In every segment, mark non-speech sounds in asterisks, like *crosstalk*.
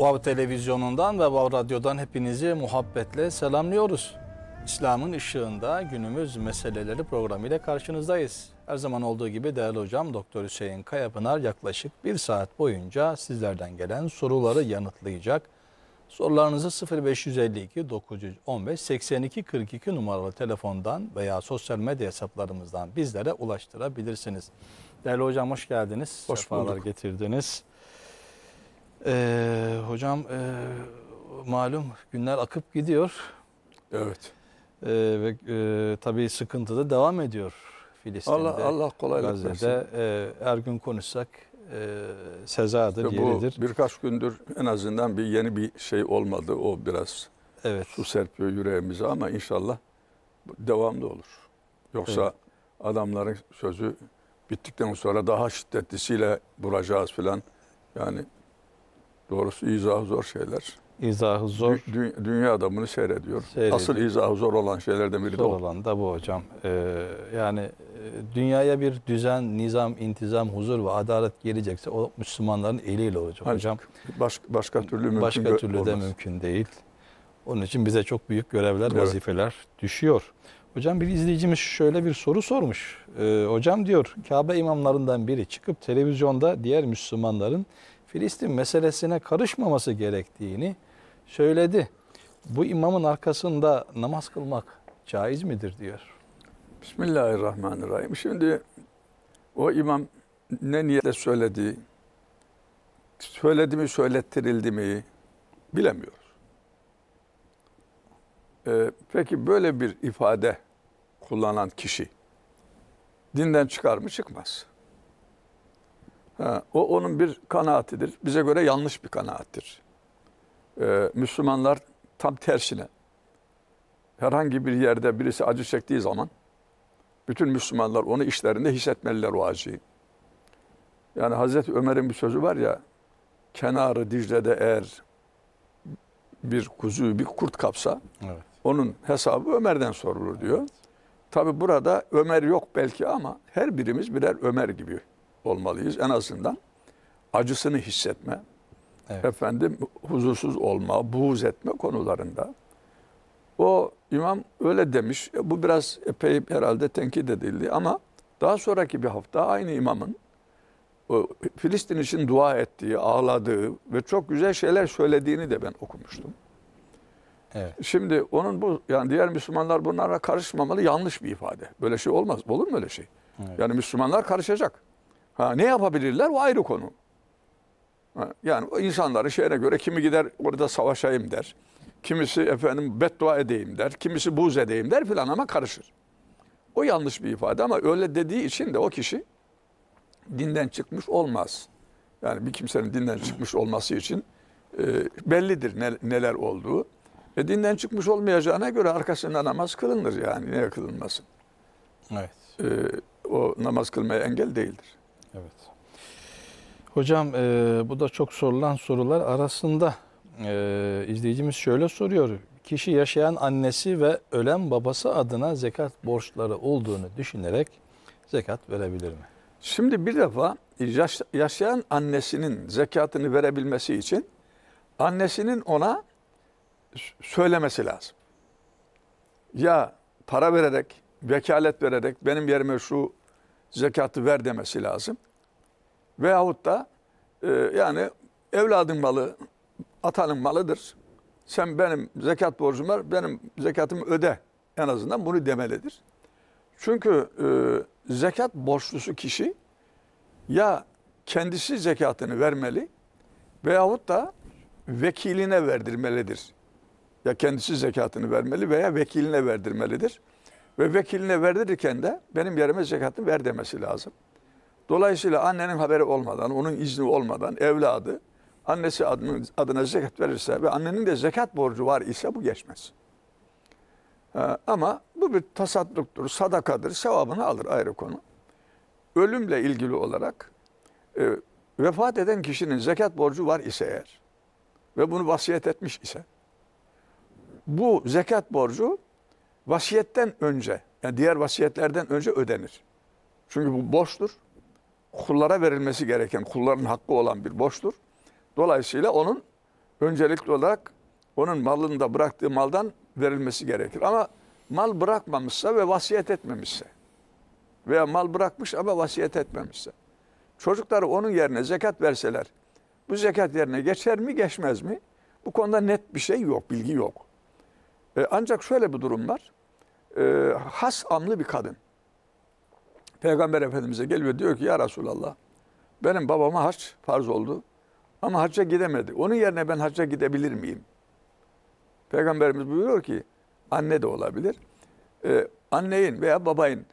Vav Televizyonu'ndan ve Vav Radyo'dan hepinizi muhabbetle selamlıyoruz. İslam'ın ışığında günümüz meseleleri programı ile karşınızdayız. Her zaman olduğu gibi değerli hocam Doktor Hüseyin Kayapınar yaklaşık bir saat boyunca sizlerden gelen soruları yanıtlayacak. Sorularınızı 0552 915 82 42 numaralı telefondan veya sosyal medya hesaplarımızdan bizlere ulaştırabilirsiniz. Değerli hocam hoş geldiniz. Hoş Sefalar bulduk. getirdiniz. Ee, hocam e, malum günler akıp gidiyor. Evet. Ee, ve e, tabii sıkıntı da devam ediyor Filistin'de. Allah Allah kolaylık Gazze'de. versin. E, her gün konuşsak e, sezardır, işte yeridir. Birkaç gündür en azından bir yeni bir şey olmadı. O biraz evet. su serpiyor yüreğimize ama inşallah devamlı olur. Yoksa evet. adamların sözü bittikten sonra daha şiddetlisiyle vuracağız filan. Yani Doğrusu izahı zor şeyler. İzahı zor. Dü, dünya da bunu seyrediyor. seyrediyor. Asıl izahı zor olan şeylerden biri zor de o. olan da bu hocam. Ee, yani e, dünyaya bir düzen, nizam, intizam, huzur ve adalet gelecekse o Müslümanların eliyle olacak Hayır, hocam. Baş, başka türlü mümkün Başka türlü olmaz. mümkün değil. Onun için bize çok büyük görevler, evet. vazifeler düşüyor. Hocam bir izleyicimiz şöyle bir soru sormuş. Ee, hocam diyor Kabe imamlarından biri çıkıp televizyonda diğer Müslümanların Filistin meselesine karışmaması gerektiğini söyledi. Bu imamın arkasında namaz kılmak caiz midir diyor. Bismillahirrahmanirrahim. Şimdi o imam ne niyetle söyledi, söyledi mi, söylettirildi mi bilemiyoruz. Ee, peki böyle bir ifade kullanan kişi dinden çıkar mı çıkmaz? Ha, o onun bir kanaatidir. Bize göre yanlış bir kanaattir. Ee, Müslümanlar tam tersine herhangi bir yerde birisi acı çektiği zaman bütün Müslümanlar onu işlerinde hissetmeliler o acıyı. Yani Hazreti Ömer'in bir sözü var ya kenarı Dicle'de eğer bir kuzuyu bir kurt kapsa evet. onun hesabı Ömer'den sorulur diyor. Evet. Tabi burada Ömer yok belki ama her birimiz birer Ömer gibi olmalıyız en azından. Acısını hissetme, evet. efendim huzursuz olma, buğz etme konularında. O imam öyle demiş. E, bu biraz epey herhalde tenkit edildi ama daha sonraki bir hafta aynı imamın Filistin için dua ettiği, ağladığı ve çok güzel şeyler söylediğini de ben okumuştum. Evet. Şimdi onun bu yani diğer Müslümanlar bunlara karışmamalı yanlış bir ifade. Böyle şey olmaz. Olur mu öyle şey? Evet. Yani Müslümanlar karışacak. Ha, ne yapabilirler o ayrı konu. Ha, yani insanları şeye göre kimi gider orada savaşayım der. Kimisi efendim beddua edeyim der. Kimisi buz edeyim der filan ama karışır. O yanlış bir ifade ama öyle dediği için de o kişi dinden çıkmış olmaz. Yani bir kimsenin dinden çıkmış olması için e, bellidir ne, neler olduğu. E, dinden çıkmış olmayacağına göre arkasında namaz kılınır yani. Niye kılınmasın? Evet. E, o namaz kılmaya engel değildir. Evet. Hocam e, bu da çok sorulan sorular arasında e, izleyicimiz şöyle soruyor. Kişi yaşayan annesi ve ölen babası adına zekat borçları olduğunu düşünerek zekat verebilir mi? Şimdi bir defa yaş, yaşayan annesinin zekatını verebilmesi için annesinin ona söylemesi lazım. Ya para vererek, vekalet vererek benim yerime şu zekatı ver demesi lazım. Veyahut da e, yani evladın malı, atanın malıdır. Sen benim zekat borcum var, benim zekatımı öde en azından bunu demelidir. Çünkü e, zekat borçlusu kişi ya kendisi zekatını vermeli veyahut da vekiline verdirmelidir. Ya kendisi zekatını vermeli veya vekiline verdirmelidir. Ve vekiline verdirirken de benim yerime zekatını ver demesi lazım. Dolayısıyla annenin haberi olmadan, onun izni olmadan evladı annesi adına, zekat verirse ve annenin de zekat borcu var ise bu geçmez. ama bu bir tasadduktur, sadakadır, sevabını alır ayrı konu. Ölümle ilgili olarak e, vefat eden kişinin zekat borcu var ise eğer ve bunu vasiyet etmiş ise bu zekat borcu vasiyetten önce, yani diğer vasiyetlerden önce ödenir. Çünkü bu borçtur. Kullara verilmesi gereken, kulların hakkı olan bir borçtur. Dolayısıyla onun öncelikli olarak onun malında bıraktığı maldan verilmesi gerekir. Ama mal bırakmamışsa ve vasiyet etmemişse veya mal bırakmış ama vasiyet etmemişse çocukları onun yerine zekat verseler bu zekat yerine geçer mi geçmez mi? Bu konuda net bir şey yok, bilgi yok. E, ancak şöyle bir durum var e, has amlı bir kadın. Peygamber Efendimiz'e geliyor diyor ki ya Resulallah benim babama haç farz oldu ama hacca gidemedi. Onun yerine ben hacca gidebilir miyim? Peygamberimiz buyuruyor ki anne de olabilir. E, anneyin veya babayın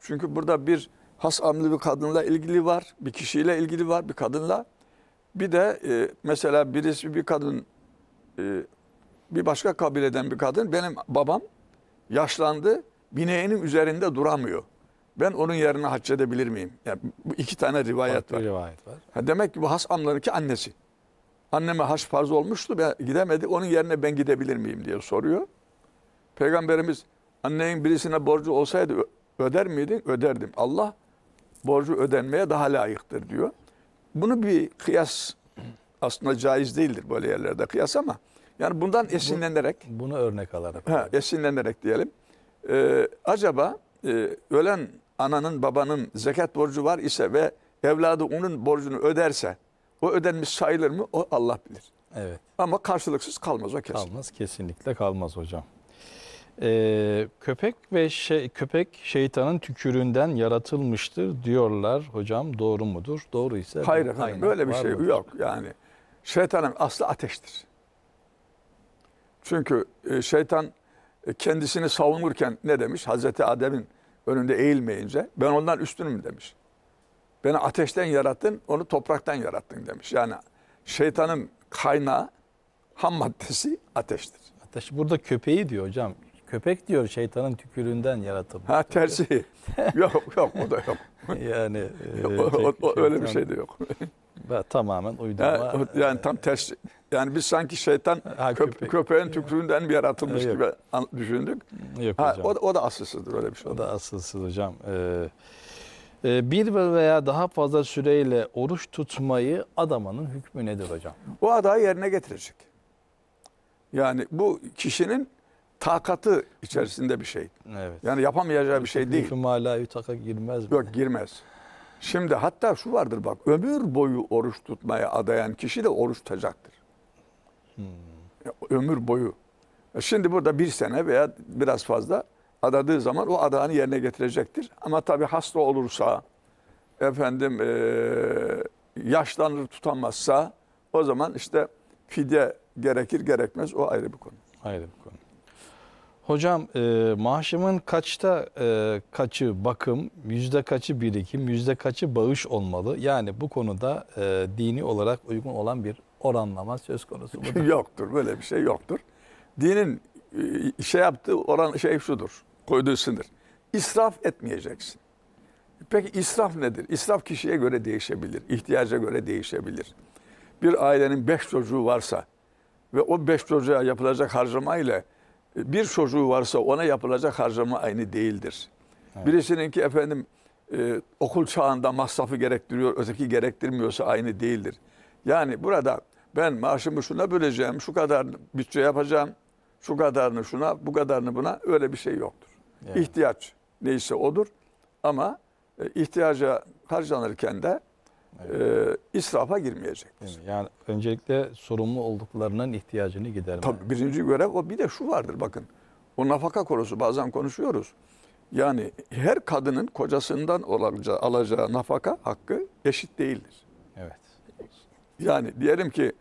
çünkü burada bir has amlı bir kadınla ilgili var, bir kişiyle ilgili var, bir kadınla. Bir de e, mesela birisi bir kadın, e, bir başka kabileden bir kadın, benim babam yaşlandı, bineğinin üzerinde duramıyor. Ben onun yerine hac edebilir miyim? Yani bu iki tane rivayet var. rivayet var. demek ki bu has ki annesi. Anneme haç farz olmuştu, ben gidemedi. Onun yerine ben gidebilir miyim diye soruyor. Peygamberimiz annenin birisine borcu olsaydı öder miydin? Öderdim. Allah borcu ödenmeye daha layıktır diyor. Bunu bir kıyas aslında caiz değildir böyle yerlerde kıyas ama yani bundan esinlenerek. Bu, bunu örnek alarak. He, esinlenerek diyelim. Ee, acaba e, ölen ananın babanın zekat borcu var ise ve evladı onun borcunu öderse o ödenmiş sayılır mı? O Allah bilir. Evet. Ama karşılıksız kalmaz o kesin. Kalmaz kesinlikle kalmaz hocam. Ee, köpek ve şey, köpek şeytanın tüküründen yaratılmıştır diyorlar hocam doğru mudur? Doğru ise hayır efendim böyle bir şey yok yani şeytanın aslı ateştir. Çünkü e, şeytan e, kendisini savunurken ne demiş? Hazreti Adem'in önünde eğilmeyince ben ondan üstünüm demiş. Beni ateşten yarattın, onu topraktan yarattın demiş. Yani şeytanın kaynağı, ham maddesi ateştir. Ateş burada köpeği diyor hocam. Köpek diyor şeytanın tükürüğünden yaratılmış. Ha tersi. *laughs* yok yok o da yok. yani e, o, o, o, öyle bir şey de yok. Ben tamamen uydurma. Ha, yani tam e, tersi. Yani biz sanki şeytan ha, köpek. köpeğin tükürüğünden bir yaratılmış yok. gibi düşündük. Yok ha, hocam. O, o da asılsızdır öyle bir şey. O da asılsız hocam. Ee, bir veya daha fazla süreyle oruç tutmayı adamanın hükmü nedir hocam? O adayı yerine getirecek. Yani bu kişinin takatı içerisinde bir şey. Evet. Yani yapamayacağı bir şey değil. Mala yutaka girmez mi? Yok girmez. Şimdi hatta şu vardır bak ömür boyu oruç tutmaya adayan kişi de oruç tutacaktır. Hmm. Ömür boyu. E şimdi burada bir sene veya biraz fazla adadığı zaman o adağını yerine getirecektir. Ama tabii hasta olursa, efendim e, yaşlanır tutamazsa o zaman işte fide gerekir gerekmez o ayrı bir konu. Ayrı bir konu. Hocam e, maaşımın kaçta e, kaçı bakım, yüzde kaçı birikim, yüzde kaçı bağış olmalı? Yani bu konuda e, dini olarak uygun olan bir oranlama söz konusu mu? *laughs* yoktur, böyle bir şey yoktur. Dinin e, şey yaptığı oran şey şudur, koyduğu sınır. İsraf etmeyeceksin. Peki israf nedir? İsraf kişiye göre değişebilir, ihtiyaca göre değişebilir. Bir ailenin beş çocuğu varsa ve o beş çocuğa yapılacak harcamayla ile bir çocuğu varsa ona yapılacak harcama aynı değildir. Evet. Birisininki efendim e, okul çağında masrafı gerektiriyor, öteki gerektirmiyorsa aynı değildir. Yani burada ben maaşımı şuna böleceğim, şu kadar bütçe yapacağım, şu kadarını şuna, bu kadarını buna öyle bir şey yoktur. Yani. İhtiyaç neyse odur ama e, ihtiyaca harcanırken de evet. e, israfa girmeyecektir. Yani öncelikle sorumlu olduklarının ihtiyacını gidermek. Tabii birinci görev o. Bir de şu vardır bakın. O nafaka konusu bazen konuşuyoruz. Yani her kadının kocasından olacağı, alacağı nafaka hakkı eşit değildir. Evet. Yani diyelim ki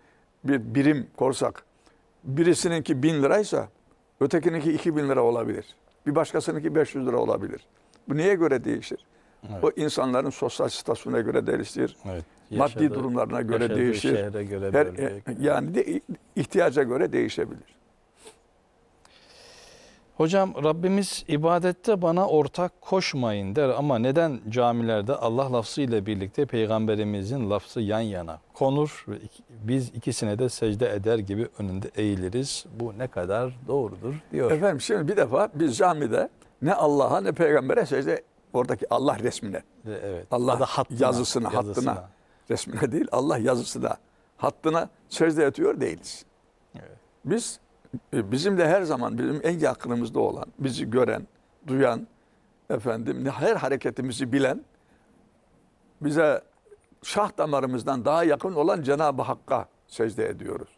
bir birim korsak birisininki bin liraysa ötekininki iki bin lira olabilir. Bir başkasınınki 500 lira olabilir. Bu neye göre değişir? Evet. O insanların sosyal statüsüne göre değişir. Evet. Yaşadığı, maddi durumlarına göre değişir. Göre Her, e, yani de ihtiyaca göre değişebilir. Hocam Rabbimiz ibadette bana ortak koşmayın der ama neden camilerde Allah lafzı ile birlikte peygamberimizin lafzı yan yana konur ve biz ikisine de secde eder gibi önünde eğiliriz. Bu ne kadar doğrudur diyor. Efendim şimdi bir defa biz camide ne Allah'a ne peygambere secde oradaki Allah resmine. Evet. Allah da hattına, yazısına, hattına, yazısına, resmine değil Allah yazısına, hattına secde atıyor değiliz. Evet. Biz e, bizimle her zaman bizim en yakınımızda olan, bizi gören, duyan, efendim her hareketimizi bilen, bize şah damarımızdan daha yakın olan Cenab-ı Hakk'a secde ediyoruz.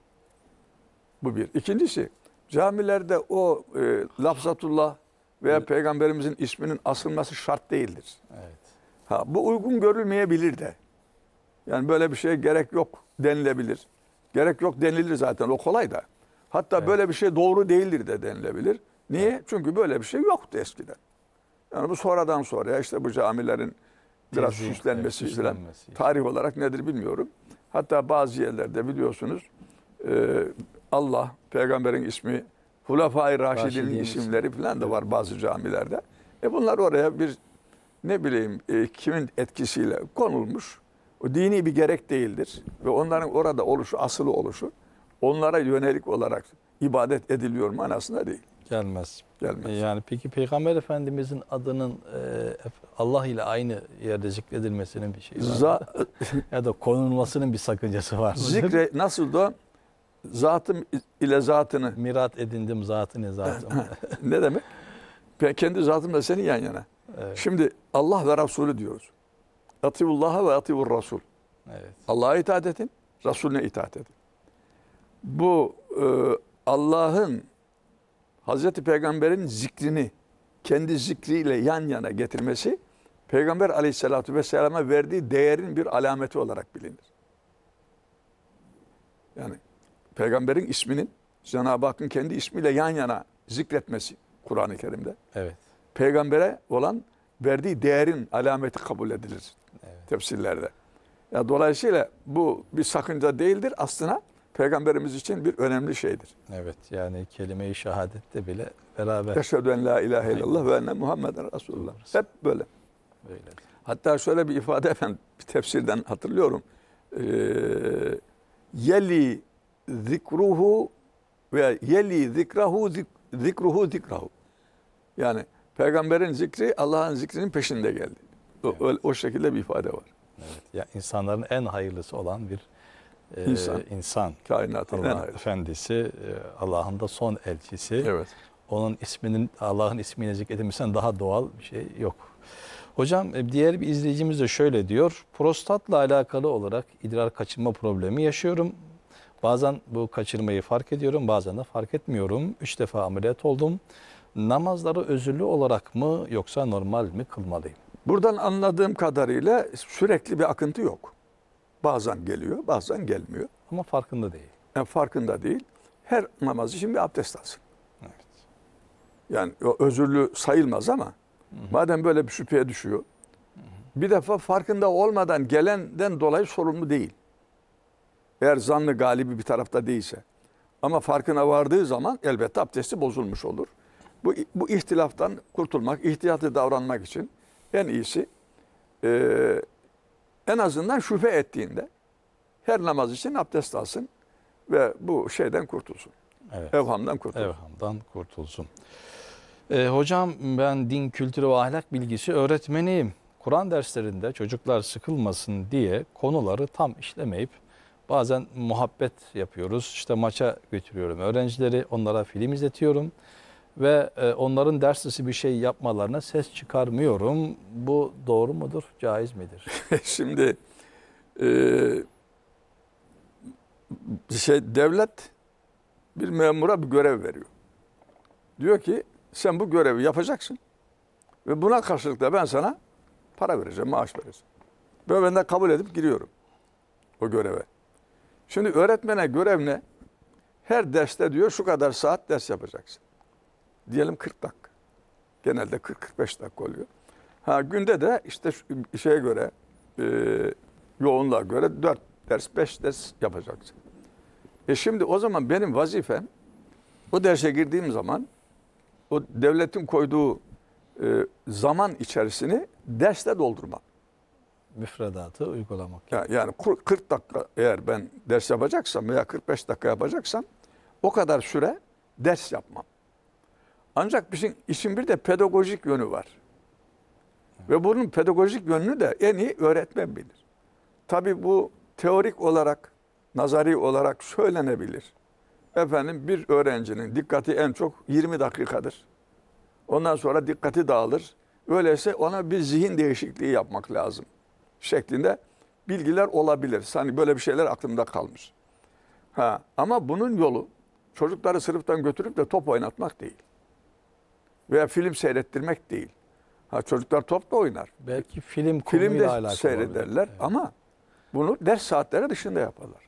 Bu bir. İkincisi camilerde o e, lafzatullah veya evet. peygamberimizin isminin asılması şart değildir. Evet. Ha, bu uygun görülmeyebilir de. Yani böyle bir şeye gerek yok denilebilir. Gerek yok denilir zaten o kolay da. Hatta evet. böyle bir şey doğru değildir de denilebilir. Niye? Evet. Çünkü böyle bir şey yoktu eskiden. Yani bu sonradan sonra ya işte bu camilerin biraz Tezih, süslenmesi, evet, süslenmesi. Tarih olarak nedir bilmiyorum. Hatta bazı yerlerde biliyorsunuz e, Allah, peygamberin ismi Hulefai Raşid'in isimleri falan da var bazı camilerde. E bunlar oraya bir ne bileyim e, kimin etkisiyle konulmuş. O dini bir gerek değildir. Ve onların orada oluşu, asılı oluşu onlara yönelik olarak ibadet ediliyor manasında değil. Gelmez. Gelmez. E, yani peki Peygamber Efendimizin adının e, Allah ile aynı yerde zikredilmesinin bir şeyi var mı? ya da konulmasının bir sakıncası var mı? Zikre nasıl da zatım ile zatını. Mirat edindim zatını zatım. *laughs* ne demek? Ben kendi zatımla seni yan yana. Evet. Şimdi Allah ve Resulü diyoruz. Atiullah'a ve atiur Rasul. Evet. Allah'a itaat edin, Resulüne itaat edin. Bu e, Allah'ın Hazreti Peygamber'in zikrini kendi zikriyle yan yana getirmesi Peygamber aleyhissalatü vesselama verdiği değerin bir alameti olarak bilinir. Yani peygamberin isminin Cenab-ı Hakk'ın kendi ismiyle yan yana zikretmesi Kur'an-ı Kerim'de. Evet. Peygambere olan verdiği değerin alameti kabul edilir evet. tefsirlerde. Ya dolayısıyla bu bir sakınca değildir aslında peygamberimiz için bir önemli şeydir. Evet yani kelime-i şehadette bile beraber. Eşhedü en la ilahe illallah ve enne Muhammeden Resulullah. Hep böyle. Böyle. Hatta şöyle bir ifade efendim bir tefsirden hatırlıyorum. Ee, yeli zikruhu ve yeli zikrahu zikruhu zikrahu. Yani peygamberin zikri Allah'ın zikrinin peşinde geldi. O, evet. öyle, o şekilde bir ifade var. Evet. Ya insanların en hayırlısı olan bir e, insan. insan. Kainatın Allah en efendisi, e, Allah'ın da son elçisi. Evet. Onun isminin Allah'ın ismiyle zikredilmesinden daha doğal bir şey yok. Hocam e, diğer bir izleyicimiz de şöyle diyor. Prostatla alakalı olarak idrar kaçınma problemi yaşıyorum. Bazen bu kaçırmayı fark ediyorum, bazen de fark etmiyorum. Üç defa ameliyat oldum. Namazları özürlü olarak mı yoksa normal mi kılmalıyım? Buradan anladığım kadarıyla sürekli bir akıntı yok. Bazen geliyor, bazen gelmiyor. Ama farkında değil. Yani e, farkında değil. Her namaz için bir abdest alsın. Evet. Yani o özürlü sayılmaz ama Hı -hı. madem böyle bir şüpheye düşüyor, Hı -hı. bir defa farkında olmadan gelenden dolayı sorumlu değil. Eğer zanlı galibi bir tarafta değilse. Ama farkına vardığı zaman elbette abdesti bozulmuş olur. Bu, bu ihtilaftan kurtulmak, ihtiyatlı davranmak için en iyisi e, en azından şüphe ettiğinde her namaz için abdest alsın ve bu şeyden kurtulsun. Evet. Evhamdan kurtulsun. Evhamdan kurtulsun. Ee, hocam ben din, kültürü ve ahlak bilgisi öğretmeniyim. Kur'an derslerinde çocuklar sıkılmasın diye konuları tam işlemeyip Bazen muhabbet yapıyoruz. İşte maça götürüyorum öğrencileri, onlara film izletiyorum ve e, onların ders bir şey yapmalarına ses çıkarmıyorum. Bu doğru mudur, caiz midir? *laughs* Şimdi e, şey devlet bir memura bir görev veriyor. Diyor ki sen bu görevi yapacaksın ve buna karşılık da ben sana para vereceğim, maaş vereceğim. Ve ben de kabul edip giriyorum o göreve. Şimdi öğretmene görev ne? Her derste diyor şu kadar saat ders yapacaksın. Diyelim 40 dakika. Genelde 40-45 dakika oluyor. Ha günde de işte şeye göre e, yoğunluğa göre 4 ders 5 ders yapacaksın. E şimdi o zaman benim vazifem o derse girdiğim zaman o devletin koyduğu e, zaman içerisini derste doldurmak müfredatı uygulamak. Ya, yani 40 dakika eğer ben ders yapacaksam veya 45 dakika yapacaksam o kadar süre ders yapmam. Ancak bizim işin bir de pedagojik yönü var. Ve bunun pedagojik yönünü de en iyi öğretmen bilir. Tabi bu teorik olarak, nazari olarak söylenebilir. Efendim bir öğrencinin dikkati en çok 20 dakikadır. Ondan sonra dikkati dağılır. Öyleyse ona bir zihin değişikliği yapmak lazım şeklinde bilgiler olabilir. Hani böyle bir şeyler aklımda kalmış. Ha, ama bunun yolu çocukları sınıftan götürüp de top oynatmak değil. Veya film seyrettirmek değil. Ha çocuklar top da oynar. Belki film filmde alakalı seyrederler olabilir. ama bunu ders saatleri dışında yaparlar.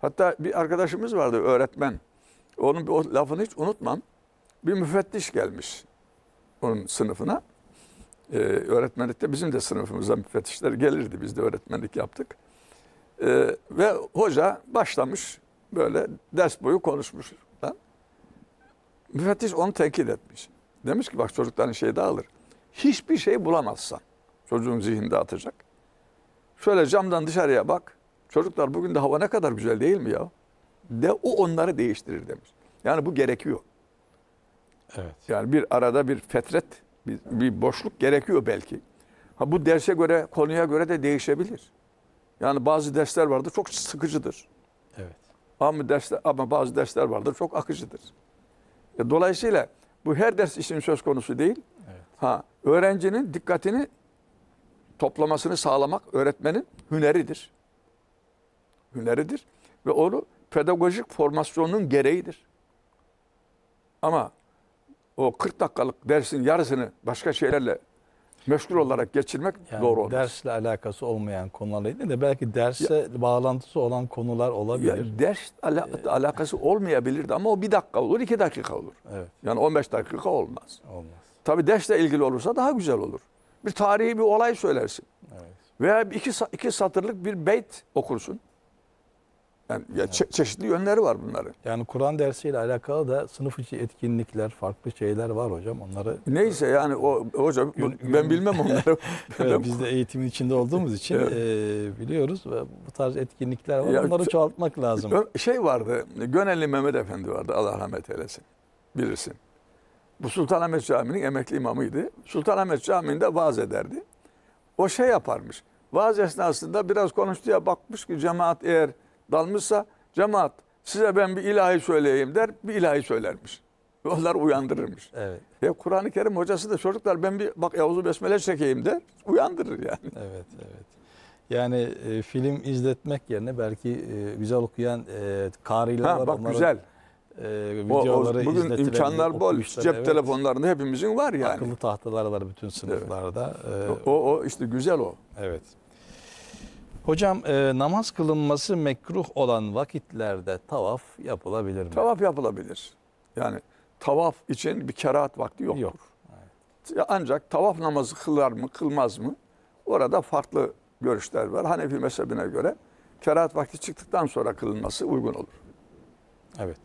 Hatta bir arkadaşımız vardı öğretmen. Onun o lafını hiç unutmam. Bir müfettiş gelmiş onun sınıfına. Ee, öğretmenlikte bizim de sınıfımıza müfettişler gelirdi. Biz de öğretmenlik yaptık. Ee, ve hoca başlamış böyle ders boyu konuşmuş. Ben. Müfettiş onu tenkit etmiş. Demiş ki bak çocukların şeyi dağılır. Hiçbir şey bulamazsan çocuğun zihninde atacak. Şöyle camdan dışarıya bak. Çocuklar bugün de hava ne kadar güzel değil mi ya? De o onları değiştirir demiş. Yani bu gerekiyor. Evet. Yani bir arada bir fetret bir, bir boşluk gerekiyor belki. Ha bu derse göre, konuya göre de değişebilir. Yani bazı dersler vardır çok sıkıcıdır. Evet. Ama dersler ama bazı dersler vardır çok akıcıdır. E, dolayısıyla bu her ders için söz konusu değil. Evet. Ha öğrencinin dikkatini toplamasını sağlamak öğretmenin hüneridir. Hüneridir ve onu pedagojik formasyonun gereğidir. Ama o 40 dakikalık dersin yarısını başka şeylerle meşgul olarak geçirmek yani doğru olmaz. Dersle alakası olmayan konularla ilgili de belki derse ya, bağlantısı olan konular olabilir. Ya ders ala, ee, alakası olmayabilirdi ama o bir dakika olur, iki dakika olur. Evet. Yani 15 dakika olmaz. Olmaz. Tabii dersle ilgili olursa daha güzel olur. Bir tarihi bir olay söylersin. Evet. Veya iki, iki satırlık bir beyt okursun. Yani ya çe- çeşitli yönleri var bunların. Yani Kur'an dersiyle alakalı da sınıf içi etkinlikler, farklı şeyler var hocam. Onları Neyse yani o hocam gün, ben bilmem onları. *laughs* evet, biz de eğitimin içinde olduğumuz için evet. e, biliyoruz ve bu tarz etkinlikler var. Ya, Onları çoğaltmak lazım. Şey vardı. Gönelli Mehmet Efendi vardı. Allah rahmet eylesin. Bilirsin. Bu Sultanahmet Camii'nin emekli imamıydı. Sultanahmet Camii'nde vaaz ederdi. O şey yaparmış. Vaaz esnasında biraz konuştu ya bakmış ki cemaat eğer dalmışsa cemaat size ben bir ilahi söyleyeyim der bir ilahi söylermiş. *laughs* Onlar uyandırırmış. Evet. Ya Kur'an-ı Kerim hocası da çocuklar ben bir bak Yavuz'u besmele çekeyim der uyandırır yani. *laughs* Evet evet. Yani e, film izletmek yerine belki e, güzel okuyan e, kariler ha, var. Bak onlara, güzel. E, videoları o, bugün imkanlar bol. Cep evet. telefonlarında hepimizin var yani. Akıllı tahtalar var bütün sınıflarda. Evet. Ee, o, o işte güzel o. Evet. Hocam e, namaz kılınması mekruh olan vakitlerde tavaf yapılabilir mi? Tavaf yapılabilir. Yani tavaf için bir kerahat vakti yoktur. Yok. Evet. Ancak tavaf namazı kılar mı kılmaz mı? Orada farklı görüşler var. Hanefi mezhebine göre kerahat vakti çıktıktan sonra kılınması uygun olur. Evet.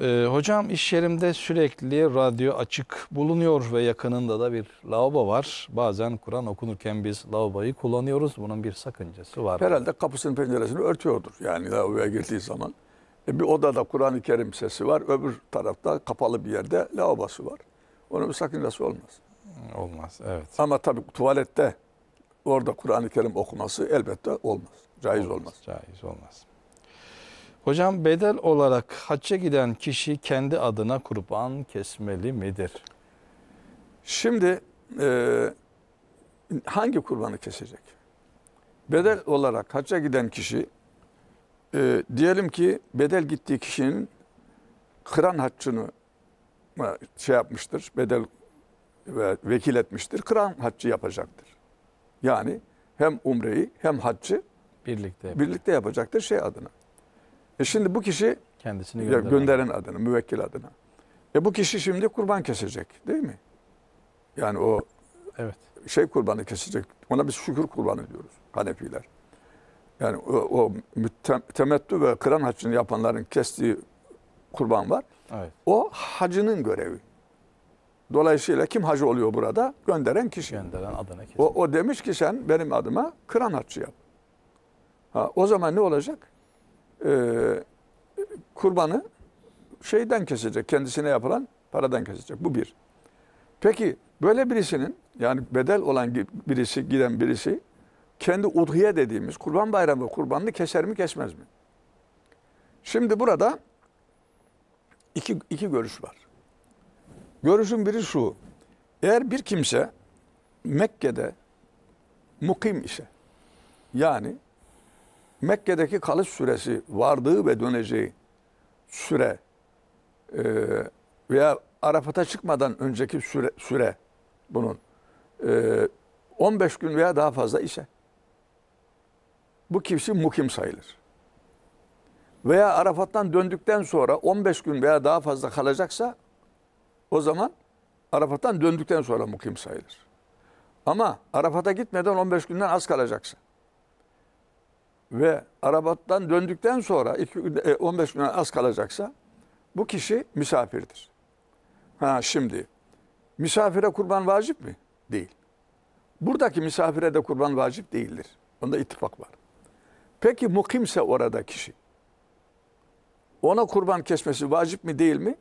Ee, hocam iş yerimde sürekli radyo açık bulunuyor ve yakınında da bir lavabo var. Bazen Kur'an okunurken biz lavaboyu kullanıyoruz. Bunun bir sakıncası var. Herhalde kapısının penceresini örtüyordur. Yani lavaboya girdiği zaman. E, bir odada Kur'an-ı Kerim sesi var. Öbür tarafta kapalı bir yerde lavabosu var. Onun bir sakıncası olmaz. Olmaz evet. Ama tabii tuvalette orada Kur'an-ı Kerim okuması elbette olmaz. Caiz olmaz. olmaz. Caiz olmaz. Hocam bedel olarak hacca giden kişi kendi adına kurban kesmeli midir? Şimdi e, hangi kurbanı kesecek? Bedel olarak hacca giden kişi e, diyelim ki bedel gittiği kişinin kıran haccını e, şey yapmıştır, bedel ve vekil etmiştir. Kıran haccı yapacaktır. Yani hem umreyi hem haccı birlikte, birlikte yapacaktır şey adına. E şimdi bu kişi kendisini gönderen, gönderen adına, müvekkil adına. E bu kişi şimdi kurban kesecek değil mi? Yani o evet. şey kurbanı kesecek. Ona biz şükür kurbanı diyoruz Hanefiler. Yani o, o temettü ve kıran hacını yapanların kestiği kurban var. Evet. O hacının görevi. Dolayısıyla kim hacı oluyor burada? Gönderen kişi. Gönderen adına kesin. O, o demiş ki sen benim adıma kıran hacı yap. Ha, o zaman ne olacak? e, kurbanı şeyden kesecek, kendisine yapılan paradan kesecek. Bu bir. Peki böyle birisinin yani bedel olan birisi, giden birisi kendi udhiye dediğimiz kurban bayramı kurbanını keser mi kesmez mi? Şimdi burada iki, iki görüş var. Görüşün biri şu. Eğer bir kimse Mekke'de mukim ise yani Mekke'deki kalış süresi vardığı ve döneceği süre e, veya Arafat'a çıkmadan önceki süre, süre bunun e, 15 gün veya daha fazla ise bu kimsi mukim sayılır. Veya Arafat'tan döndükten sonra 15 gün veya daha fazla kalacaksa o zaman Arafat'tan döndükten sonra mukim sayılır. Ama Arafat'a gitmeden 15 günden az kalacaksa ve Arabat'tan döndükten sonra 15 e, günden az kalacaksa bu kişi misafirdir. Ha şimdi misafire kurban vacip mi? Değil. Buradaki misafire de kurban vacip değildir. Onda ittifak var. Peki mukimse orada kişi. Ona kurban kesmesi vacip mi değil mi?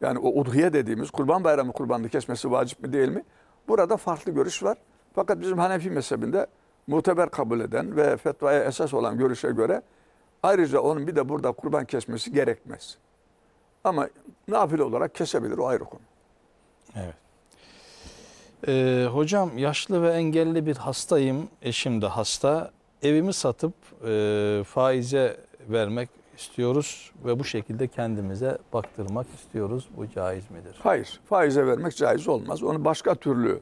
Yani o udhiye dediğimiz kurban bayramı kurbanını kesmesi vacip mi değil mi? Burada farklı görüş var. Fakat bizim Hanefi mezhebinde muteber kabul eden ve fetvaya esas olan görüşe göre ayrıca onun bir de burada kurban kesmesi gerekmez. Ama nafile olarak kesebilir o ayrı konu. Evet. Ee, hocam yaşlı ve engelli bir hastayım. Eşim de hasta. Evimi satıp e, faize vermek istiyoruz ve bu şekilde kendimize baktırmak istiyoruz. Bu caiz midir? Hayır. Faize vermek caiz olmaz. Onu başka türlü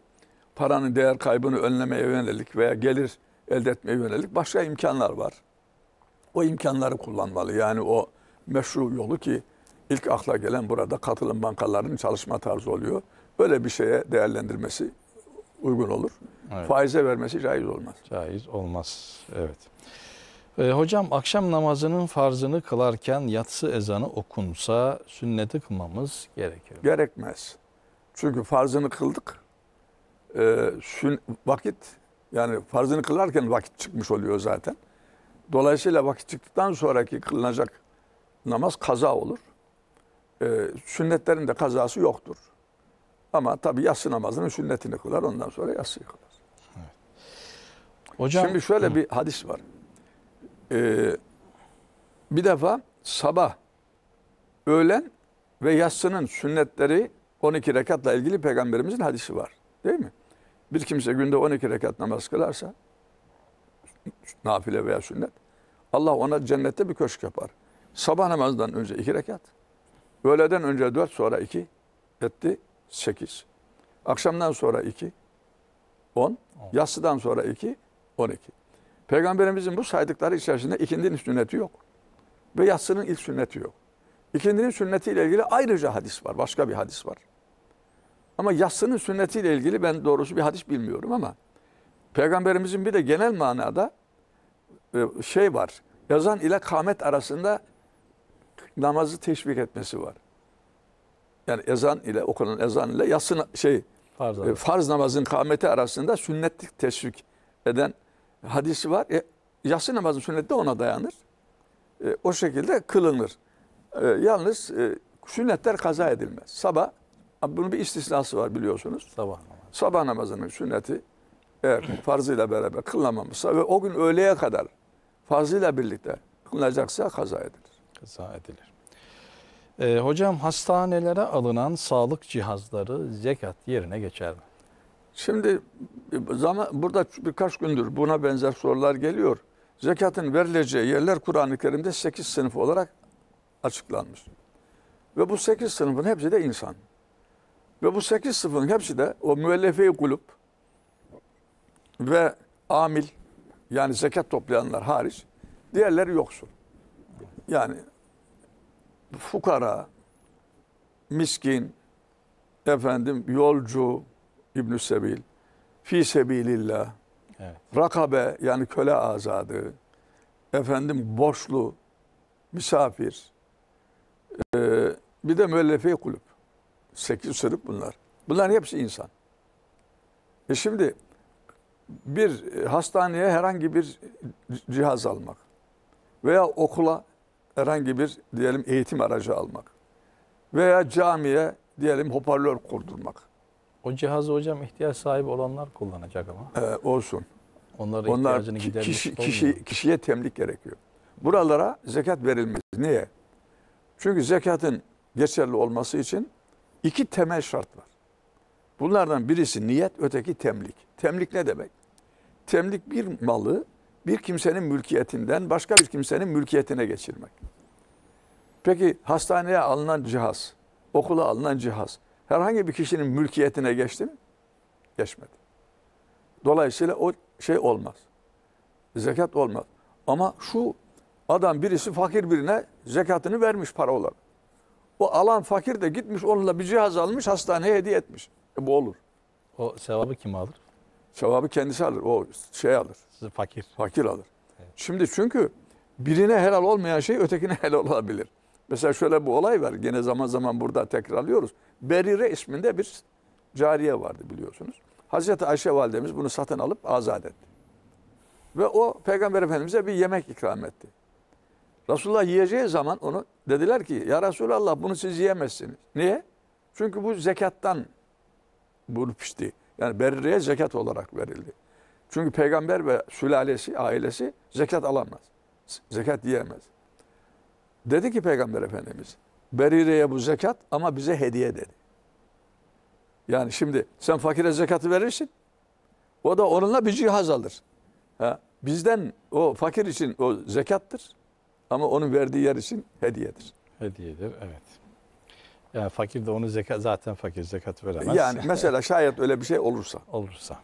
paranın değer kaybını önlemeye yönelik veya gelir elde etmeye yönelik başka imkanlar var. O imkanları kullanmalı. Yani o meşru yolu ki ilk akla gelen burada katılım bankalarının çalışma tarzı oluyor. Böyle bir şeye değerlendirmesi uygun olur. Evet. Faize vermesi caiz olmaz. Caiz olmaz. Evet. E, hocam akşam namazının farzını kılarken yatsı ezanı okunsa sünneti kılmamız gerekir. Gerekmez. Çünkü farzını kıldık e, sün, vakit yani farzını kılarken vakit çıkmış oluyor zaten. Dolayısıyla vakit çıktıktan sonraki kılınacak namaz kaza olur. E, sünnetlerin de kazası yoktur. Ama tabi yatsı namazının sünnetini kılar ondan sonra yatsıyı kılar. Hocam, Şimdi şöyle hı. bir hadis var. Ee, bir defa sabah, öğlen ve yatsının sünnetleri 12 rekatla ilgili peygamberimizin hadisi var. Değil mi? bir kimse günde 12 rekat namaz kılarsa nafile veya sünnet Allah ona cennette bir köşk yapar. Sabah namazdan önce 2 rekat. Öğleden önce 4 sonra 2 etti 8. Akşamdan sonra 2 10. Yatsıdan sonra 2 12. Peygamberimizin bu saydıkları içerisinde ikindinin sünneti yok. Ve yatsının ilk sünneti yok. İkindinin sünnetiyle ilgili ayrıca hadis var. Başka bir hadis var. Ama yatsının sünnetiyle ilgili ben doğrusu bir hadis bilmiyorum ama peygamberimizin bir de genel manada e, şey var. Yazan ile kamet arasında namazı teşvik etmesi var. Yani ezan ile okunan ezan ile yatsı şey farz, e, farz namazın kâmeti arasında sünnetlik teşvik eden hadisi var. E, yatsı namazın sünneti de ona dayanır. E, o şekilde kılınır. E, yalnız e, sünnetler kaza edilmez. Sabah bunun bir istisnası var biliyorsunuz. Sabah namazı. Sabah namazının sünneti eğer farzıyla beraber kılınamamışsa ve o gün öğleye kadar farzıyla birlikte kılınacaksa kaza edilir. Kaza edilir. Ee, hocam hastanelere alınan sağlık cihazları zekat yerine geçer mi? Şimdi e, zaman burada birkaç gündür buna benzer sorular geliyor. Zekatın verileceği yerler Kur'an-ı Kerim'de 8 sınıf olarak açıklanmış. Ve bu 8 sınıfın hepsi de insan. Ve bu sekiz sıfırın hepsi de o müellefe-i kulüp ve amil yani zekat toplayanlar hariç diğerleri yoksul. Yani fukara, miskin, efendim yolcu İbnü Sebil, fi sebilillah, evet. rakabe yani köle azadı, efendim boşlu misafir, ee, bir de müellefe kulüp sekiz sırıp bunlar. Bunların hepsi insan. E şimdi bir e, hastaneye herhangi bir cihaz almak veya okula herhangi bir diyelim eğitim aracı almak veya camiye diyelim hoparlör kurdurmak. O cihazı hocam ihtiyaç sahibi olanlar kullanacak ama. Ee, olsun. Onların Onlar ihtiyacını gidermek kişi, kişi, kişiye temlik gerekiyor. Buralara zekat verilmez. Niye? Çünkü zekatın geçerli olması için İki temel şart var. Bunlardan birisi niyet, öteki temlik. Temlik ne demek? Temlik bir malı bir kimsenin mülkiyetinden başka bir kimsenin mülkiyetine geçirmek. Peki hastaneye alınan cihaz, okula alınan cihaz herhangi bir kişinin mülkiyetine geçti mi? Geçmedi. Dolayısıyla o şey olmaz. Zekat olmaz. Ama şu adam birisi fakir birine zekatını vermiş para olarak. O alan fakir de gitmiş onunla bir cihaz almış hastaneye hediye etmiş. E bu olur. O sevabı kim alır? Sevabı kendisi alır. O şey alır. Sizi fakir. Fakir alır. Evet. Şimdi çünkü birine helal olmayan şey ötekine *laughs* helal olabilir. Mesela şöyle bir olay var. Gene zaman zaman burada tekrarlıyoruz. Berire isminde bir cariye vardı biliyorsunuz. Hazreti Ayşe validemiz bunu satın alıp azat etti. Ve o Peygamber Efendimiz'e bir yemek ikram etti. Resulullah yiyeceği zaman onu dediler ki ya Resulallah bunu siz yiyemezsiniz. Niye? Çünkü bu zekattan bunu pişti. Yani berriye zekat olarak verildi. Çünkü peygamber ve sülalesi, ailesi zekat alamaz. Zekat yiyemez. Dedi ki peygamber efendimiz Berire'ye bu zekat ama bize hediye dedi. Yani şimdi sen fakire zekatı verirsin. O da onunla bir cihaz alır. Ha, bizden o fakir için o zekattır. Ama onun verdiği yer için hediyedir. Hediyedir evet. Yani fakir de onu zeka, zaten fakir zekat veremez. Yani mesela şayet öyle bir şey olursa. *laughs* Olursa.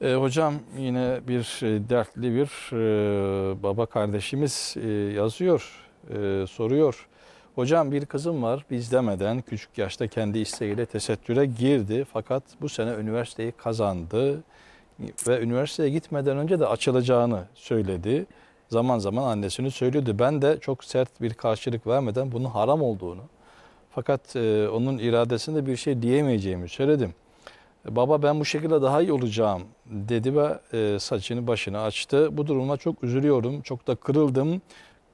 E, hocam yine bir e, dertli bir e, baba kardeşimiz e, yazıyor, e, soruyor. Hocam bir kızım var biz demeden küçük yaşta kendi isteğiyle tesettüre girdi. Fakat bu sene üniversiteyi kazandı ve üniversiteye gitmeden önce de açılacağını söyledi zaman zaman annesini söylüyordu. Ben de çok sert bir karşılık vermeden bunun haram olduğunu fakat e, onun iradesinde bir şey diyemeyeceğimi söyledim. Baba ben bu şekilde daha iyi olacağım dedi ve e, saçını başını açtı. Bu duruma çok üzülüyorum, çok da kırıldım.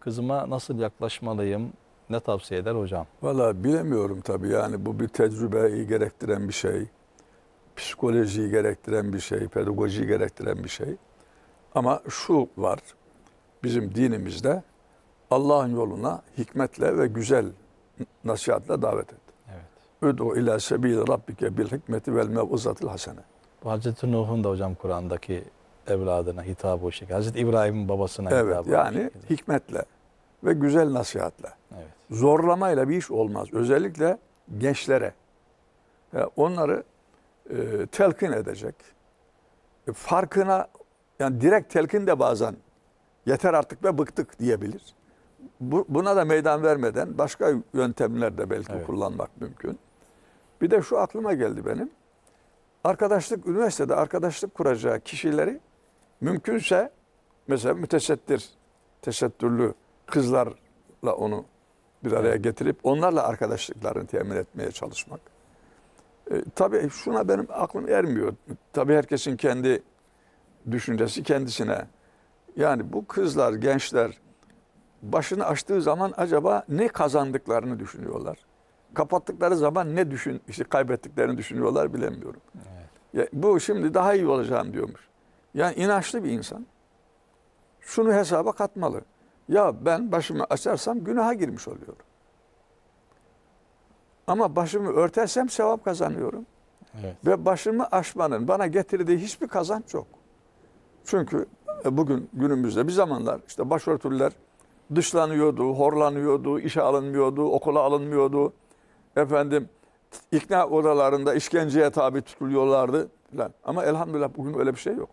Kızıma nasıl yaklaşmalıyım, ne tavsiye eder hocam? Valla bilemiyorum tabii yani bu bir tecrübeyi gerektiren bir şey. Psikolojiyi gerektiren bir şey, pedagojiyi gerektiren bir şey. Ama şu var, bizim dinimizde Allah'ın yoluna hikmetle ve güzel nasihatle davet et. Evet. Üd'u ila sebil rabbike bil hikmeti vel mev'uzatil hasene. Hazreti Nuh'un da hocam Kur'an'daki evladına hitap o şekilde. Hazreti İbrahim'in babasına evet, hitabı yani hikmetle ve güzel nasihatle. Evet. Zorlamayla bir iş olmaz. Özellikle gençlere. Yani ee, onları e, telkin edecek. E, farkına yani direkt telkin de bazen yeter artık ve bıktık diyebilir. Bu, buna da meydan vermeden başka yöntemler de belki evet. kullanmak mümkün. Bir de şu aklıma geldi benim. Arkadaşlık, üniversitede arkadaşlık kuracağı kişileri mümkünse mesela mütesettir, tesettürlü kızlarla onu bir araya getirip onlarla arkadaşlıklarını temin etmeye çalışmak. E, tabii şuna benim aklım ermiyor. Tabii herkesin kendi düşüncesi kendisine. Yani bu kızlar, gençler başını açtığı zaman acaba ne kazandıklarını düşünüyorlar. Kapattıkları zaman ne düşün, işte kaybettiklerini düşünüyorlar bilemiyorum. Evet. Ya, bu şimdi daha iyi olacağım diyormuş. Yani inançlı bir insan şunu hesaba katmalı. Ya ben başımı açarsam günaha girmiş oluyorum. Ama başımı örtersem sevap kazanıyorum. Evet. Ve başımı açmanın bana getirdiği hiçbir kazanç yok. Çünkü e, bugün günümüzde bir zamanlar işte başörtüler dışlanıyordu, horlanıyordu, işe alınmıyordu, okula alınmıyordu. Efendim ikna odalarında işkenceye tabi tutuluyorlardı falan. Ama elhamdülillah bugün öyle bir şey yok.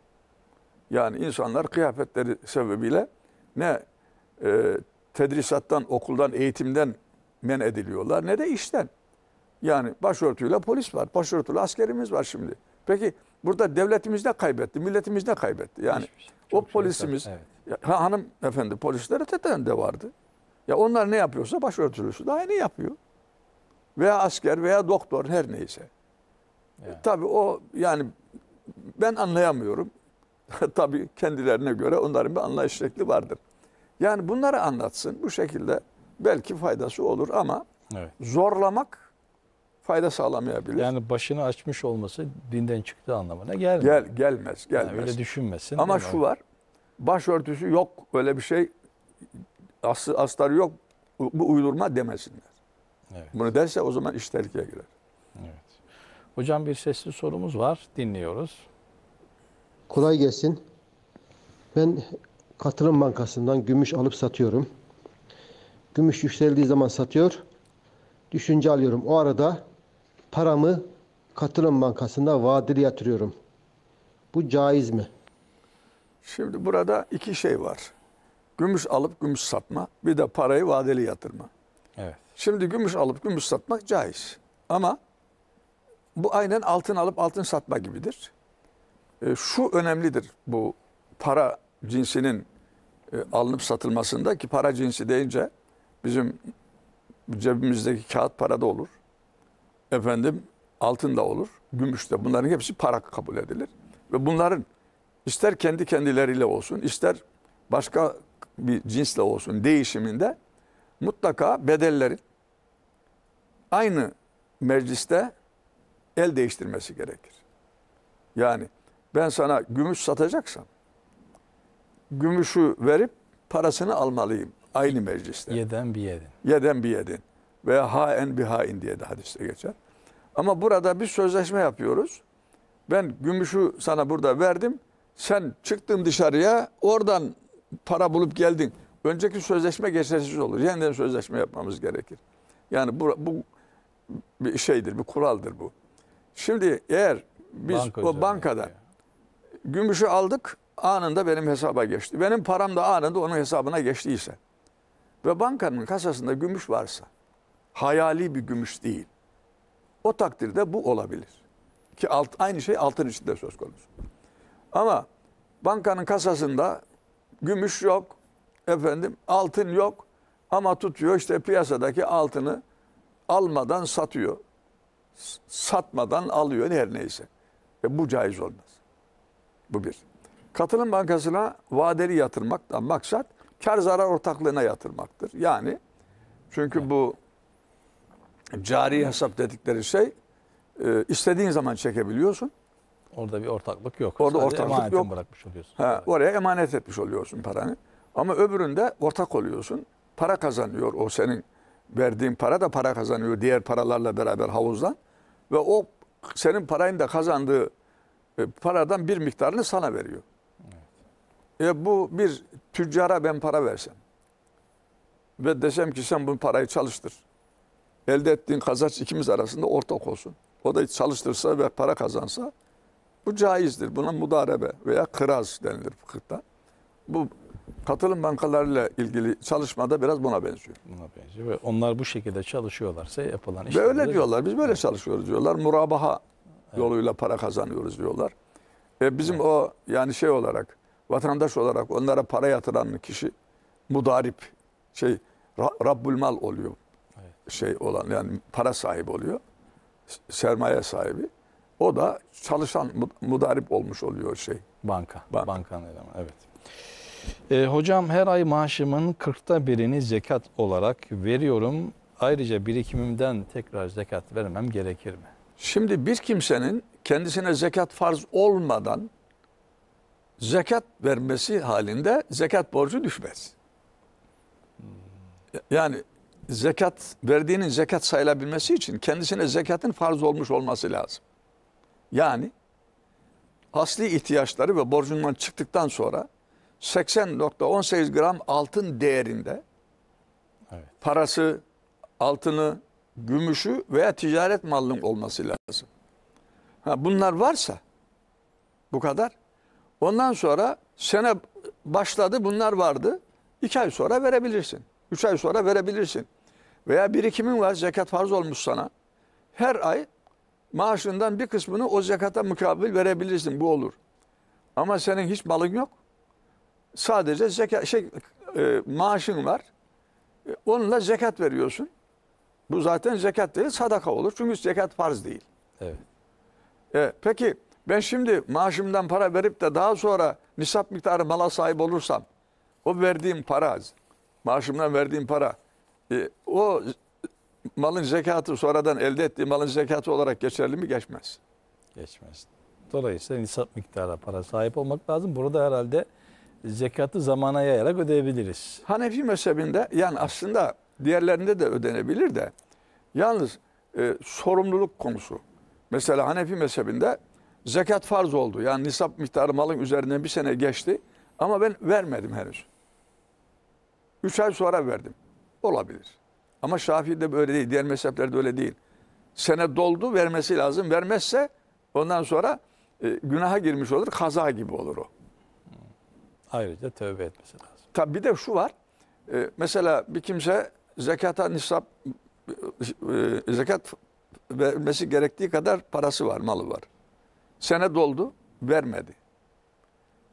Yani insanlar kıyafetleri sebebiyle ne e, tedrisattan, okuldan, eğitimden men ediliyorlar ne de işten. Yani başörtüyle polis var, başörtülü askerimiz var şimdi. Peki Burada devletimiz ne kaybetti, milletimiz ne kaybetti? Yani şey. o şey polisimiz, şey evet. ya, hanım efendi polisleri teten de vardı. Ya onlar ne yapıyorsa başörtülüsü de aynı yapıyor. Veya asker veya doktor her neyse. Yani. E, tabii o yani ben anlayamıyorum. *laughs* tabii kendilerine göre onların bir anlayış şekli vardır. Yani bunları anlatsın bu şekilde belki faydası olur ama evet. zorlamak fayda sağlamayabilir. Yani başını açmış olması dinden çıktığı anlamına gelmez. Gel, gelmez, gelmez. Yani öyle düşünmesin. Ama şu var, başörtüsü yok, öyle bir şey, as, astarı yok, bu uydurma demesinler. Evet. Bunu derse o zaman iş tehlikeye girer. Evet. Hocam bir sesli sorumuz var, dinliyoruz. Kolay gelsin. Ben Katılım Bankası'ndan gümüş alıp satıyorum. Gümüş yükseldiği zaman satıyor. Düşünce alıyorum. O arada paramı katılım bankasında vadeli yatırıyorum. Bu caiz mi? Şimdi burada iki şey var. Gümüş alıp gümüş satma, bir de parayı vadeli yatırma. Evet. Şimdi gümüş alıp gümüş satmak caiz. Ama bu aynen altın alıp altın satma gibidir. E, şu önemlidir bu para cinsinin e, alınıp satılmasında ki para cinsi deyince bizim cebimizdeki kağıt para da olur efendim altın da olur, gümüş de. Bunların hepsi para kabul edilir. Ve bunların ister kendi kendileriyle olsun, ister başka bir cinsle olsun değişiminde mutlaka bedellerin aynı mecliste el değiştirmesi gerekir. Yani ben sana gümüş satacaksam gümüşü verip parasını almalıyım aynı mecliste. Yeden bir yedin. Yeden bir yedin. Veya haen bir hain diye de hadiste geçer. Ama burada bir sözleşme yapıyoruz. Ben gümüşü sana burada verdim. Sen çıktın dışarıya oradan para bulup geldin. Önceki sözleşme geçersiz olur. Yeniden sözleşme yapmamız gerekir. Yani bu, bu bir şeydir, bir kuraldır bu. Şimdi eğer biz Banka o bankadan ya. gümüşü aldık anında benim hesaba geçti. Benim param da anında onun hesabına geçtiyse ve bankanın kasasında gümüş varsa hayali bir gümüş değil. O takdirde bu olabilir. Ki alt, aynı şey altın içinde söz konusu. Ama bankanın kasasında gümüş yok, efendim altın yok ama tutuyor işte piyasadaki altını almadan satıyor. Satmadan alıyor her neyse. E bu caiz olmaz. Bu bir. Katılım bankasına vadeli yatırmaktan maksat kar zarar ortaklığına yatırmaktır. Yani çünkü bu Cari hesap dedikleri şey e, istediğin zaman çekebiliyorsun. Orada bir ortaklık yok. Orada Sadece ortaklık yok. bırakmış oluyorsun. Ha, oraya emanet etmiş oluyorsun paranı. Ama öbüründe ortak oluyorsun. Para kazanıyor o senin verdiğin para da para kazanıyor diğer paralarla beraber havuzdan. Ve o senin parayın da kazandığı e, paradan bir miktarını sana veriyor. Evet. E bu bir tüccara ben para versem ve desem ki sen bu parayı çalıştır elde ettiğin kazanç ikimiz arasında ortak olsun. O da çalıştırsa ve para kazansa bu caizdir. Buna mudarebe veya kıraz denilir fıkıhta. Bu katılım bankalarıyla ilgili çalışmada biraz buna benziyor. Buna benziyor ve onlar bu şekilde çalışıyorlarsa yapılan işler. Böyle diyorlar. Biz böyle evet. çalışıyoruz diyorlar. Murabaha evet. yoluyla para kazanıyoruz diyorlar. E bizim evet. o yani şey olarak vatandaş olarak onlara para yatıran kişi mudarip şey Rabbul mal oluyor şey olan yani para sahibi oluyor. Sermaye sahibi. O da çalışan mudarip olmuş oluyor şey. Banka. Bank. Bankanın elemanı evet. E, hocam her ay maaşımın 40'ta birini zekat olarak veriyorum. Ayrıca birikimimden tekrar zekat vermem gerekir mi? Şimdi bir kimsenin kendisine zekat farz olmadan zekat vermesi halinde zekat borcu düşmez. Hmm. Yani zekat verdiğinin zekat sayılabilmesi için kendisine zekatın farz olmuş olması lazım. Yani asli ihtiyaçları ve borcundan çıktıktan sonra 80.18 gram altın değerinde evet. parası, altını, gümüşü veya ticaret malının olması lazım. Ha, bunlar varsa bu kadar. Ondan sonra sene başladı bunlar vardı. İki ay sonra verebilirsin. Üç ay sonra verebilirsin veya birikimin var zekat farz olmuş sana. Her ay maaşından bir kısmını o zekata mukabil verebilirsin bu olur. Ama senin hiç malın yok. Sadece zeka, şey, e, maaşın var. E, onunla zekat veriyorsun. Bu zaten zekat değil sadaka olur. Çünkü zekat farz değil. Evet. E, peki ben şimdi maaşımdan para verip de daha sonra nisap miktarı mala sahip olursam o verdiğim para maaşımdan verdiğim para ee, o malın zekatı sonradan elde ettiği malın zekatı olarak geçerli mi? Geçmez. Geçmez. Dolayısıyla nisap miktarı para sahip olmak lazım. Burada herhalde zekatı zamana yayarak ödeyebiliriz. Hanefi mezhebinde yani aslında diğerlerinde de ödenebilir de yalnız e, sorumluluk konusu. Mesela Hanefi mezhebinde zekat farz oldu. Yani nisap miktarı malın üzerinden bir sene geçti ama ben vermedim henüz. Üç ay sonra verdim. Olabilir. Ama Şafii'de böyle değil. Diğer mezheplerde öyle değil. Sene doldu vermesi lazım. Vermezse ondan sonra e, günaha girmiş olur. Kaza gibi olur o. Ayrıca tövbe etmesi lazım. Tabi bir de şu var. E, mesela bir kimse zekata nisap e, e, zekat vermesi gerektiği kadar parası var, malı var. Sene doldu, vermedi.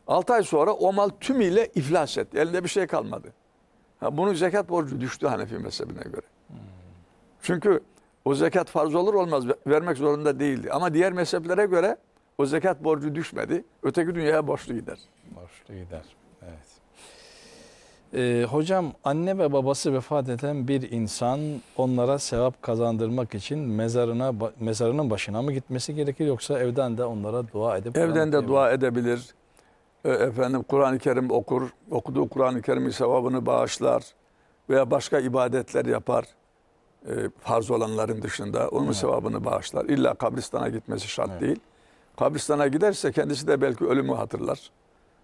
6 ay sonra o mal tümüyle iflas etti. Elinde bir şey kalmadı. Ha, bunun zekat borcu düştü Hanefi mezhebine göre. Çünkü o zekat farz olur olmaz vermek zorunda değildi. Ama diğer mezheplere göre o zekat borcu düşmedi. Öteki dünyaya borçlu gider. Borçlu gider. Evet. Ee, hocam anne ve babası vefat eden bir insan onlara sevap kazandırmak için mezarına mezarının başına mı gitmesi gerekir yoksa evden de onlara dua edip Evden de dua edebilir. E, efendim Kur'an-ı Kerim okur, okuduğu Kur'an-ı Kerim'in sevabını bağışlar veya başka ibadetler yapar e, farz olanların dışında onun evet. sevabını bağışlar. İlla kabristana gitmesi şart evet. değil. Kabristana giderse kendisi de belki ölümü hatırlar.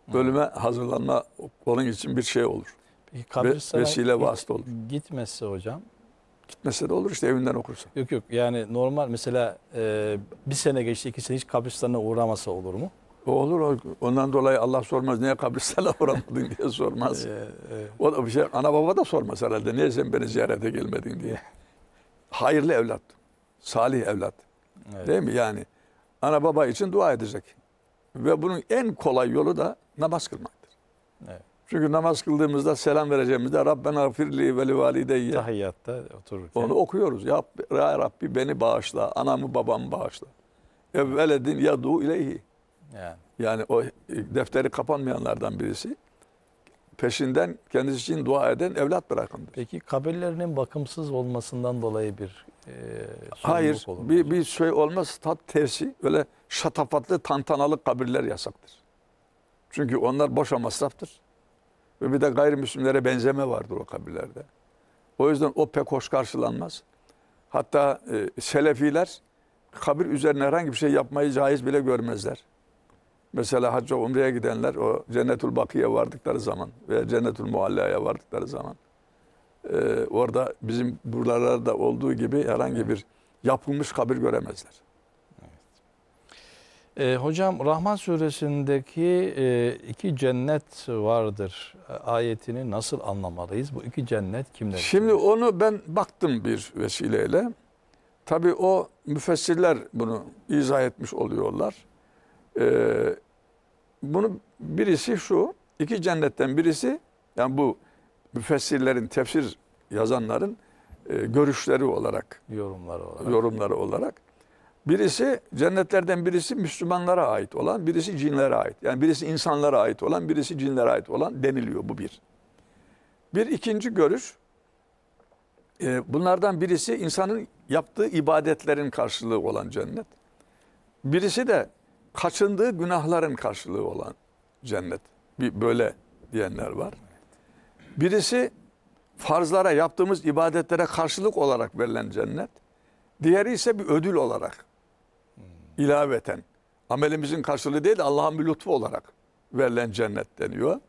Evet. Ölüme hazırlanma onun için bir şey olur. Peki kabristana vesile vasıta olur. Gitmezse hocam? gitmese de olur işte evinden okursa. Yok yok yani normal mesela e, bir sene geçti iki sene hiç kabristana uğramasa olur mu? O olur. Ondan dolayı Allah sormaz. Niye kabristana *laughs* uğramadın diye sormaz. Ee, o da bir şey. Ana baba da sormaz herhalde. Niye sen beni ziyarete gelmedin diye. *laughs* Hayırlı evlat. Salih evlat. Evet. Değil mi? Yani ana baba için dua edecek. Ve bunun en kolay yolu da namaz kılmaktır. Evet. Çünkü namaz kıldığımızda selam vereceğimizde Rabbena firli ve li valideyye. Tahiyyatta otururken. Onu okuyoruz. Ya Rabbi beni bağışla, anamı babamı bağışla. Evveledin yadu ileyhi. Yani. yani o e, defteri kapanmayanlardan birisi. Peşinden kendisi için dua eden evlat bırakın. Peki kabirlerinin bakımsız olmasından dolayı bir e, Hayır olmaz. bir, bir şey olmaz. Tat tersi öyle şatafatlı tantanalı kabirler yasaktır. Çünkü onlar boşa masraftır. Ve bir de gayrimüslimlere benzeme vardır o kabirlerde. O yüzden o pek hoş karşılanmaz. Hatta e, selefiler kabir üzerine herhangi bir şey yapmayı caiz bile görmezler. Mesela hacca umreye gidenler o Cennetül Bakiye vardıkları zaman veya Cennetül Mualla'ya vardıkları zaman e, orada bizim buralarda olduğu gibi herhangi bir yapılmış kabir göremezler. E, hocam Rahman suresindeki e, iki cennet vardır e, ayetini nasıl anlamalıyız? Bu iki cennet kimler? Şimdi onu ben baktım bir vesileyle. Tabii o müfessirler bunu izah etmiş oluyorlar. E, bunu birisi şu, iki cennetten birisi, yani bu müfessirlerin, tefsir yazanların e, görüşleri olarak, yorumları olarak. yorumları olarak. Birisi cennetlerden birisi Müslümanlara ait olan, birisi cinlere ait. Yani birisi insanlara ait olan, birisi cinlere ait olan deniliyor bu bir. Bir ikinci görüş, e, bunlardan birisi insanın yaptığı ibadetlerin karşılığı olan cennet. Birisi de kaçındığı günahların karşılığı olan cennet. Bir böyle diyenler var. Birisi farzlara yaptığımız ibadetlere karşılık olarak verilen cennet. Diğeri ise bir ödül olarak ilaveten amelimizin karşılığı değil de Allah'ın bir lütfu olarak verilen cennet deniyor.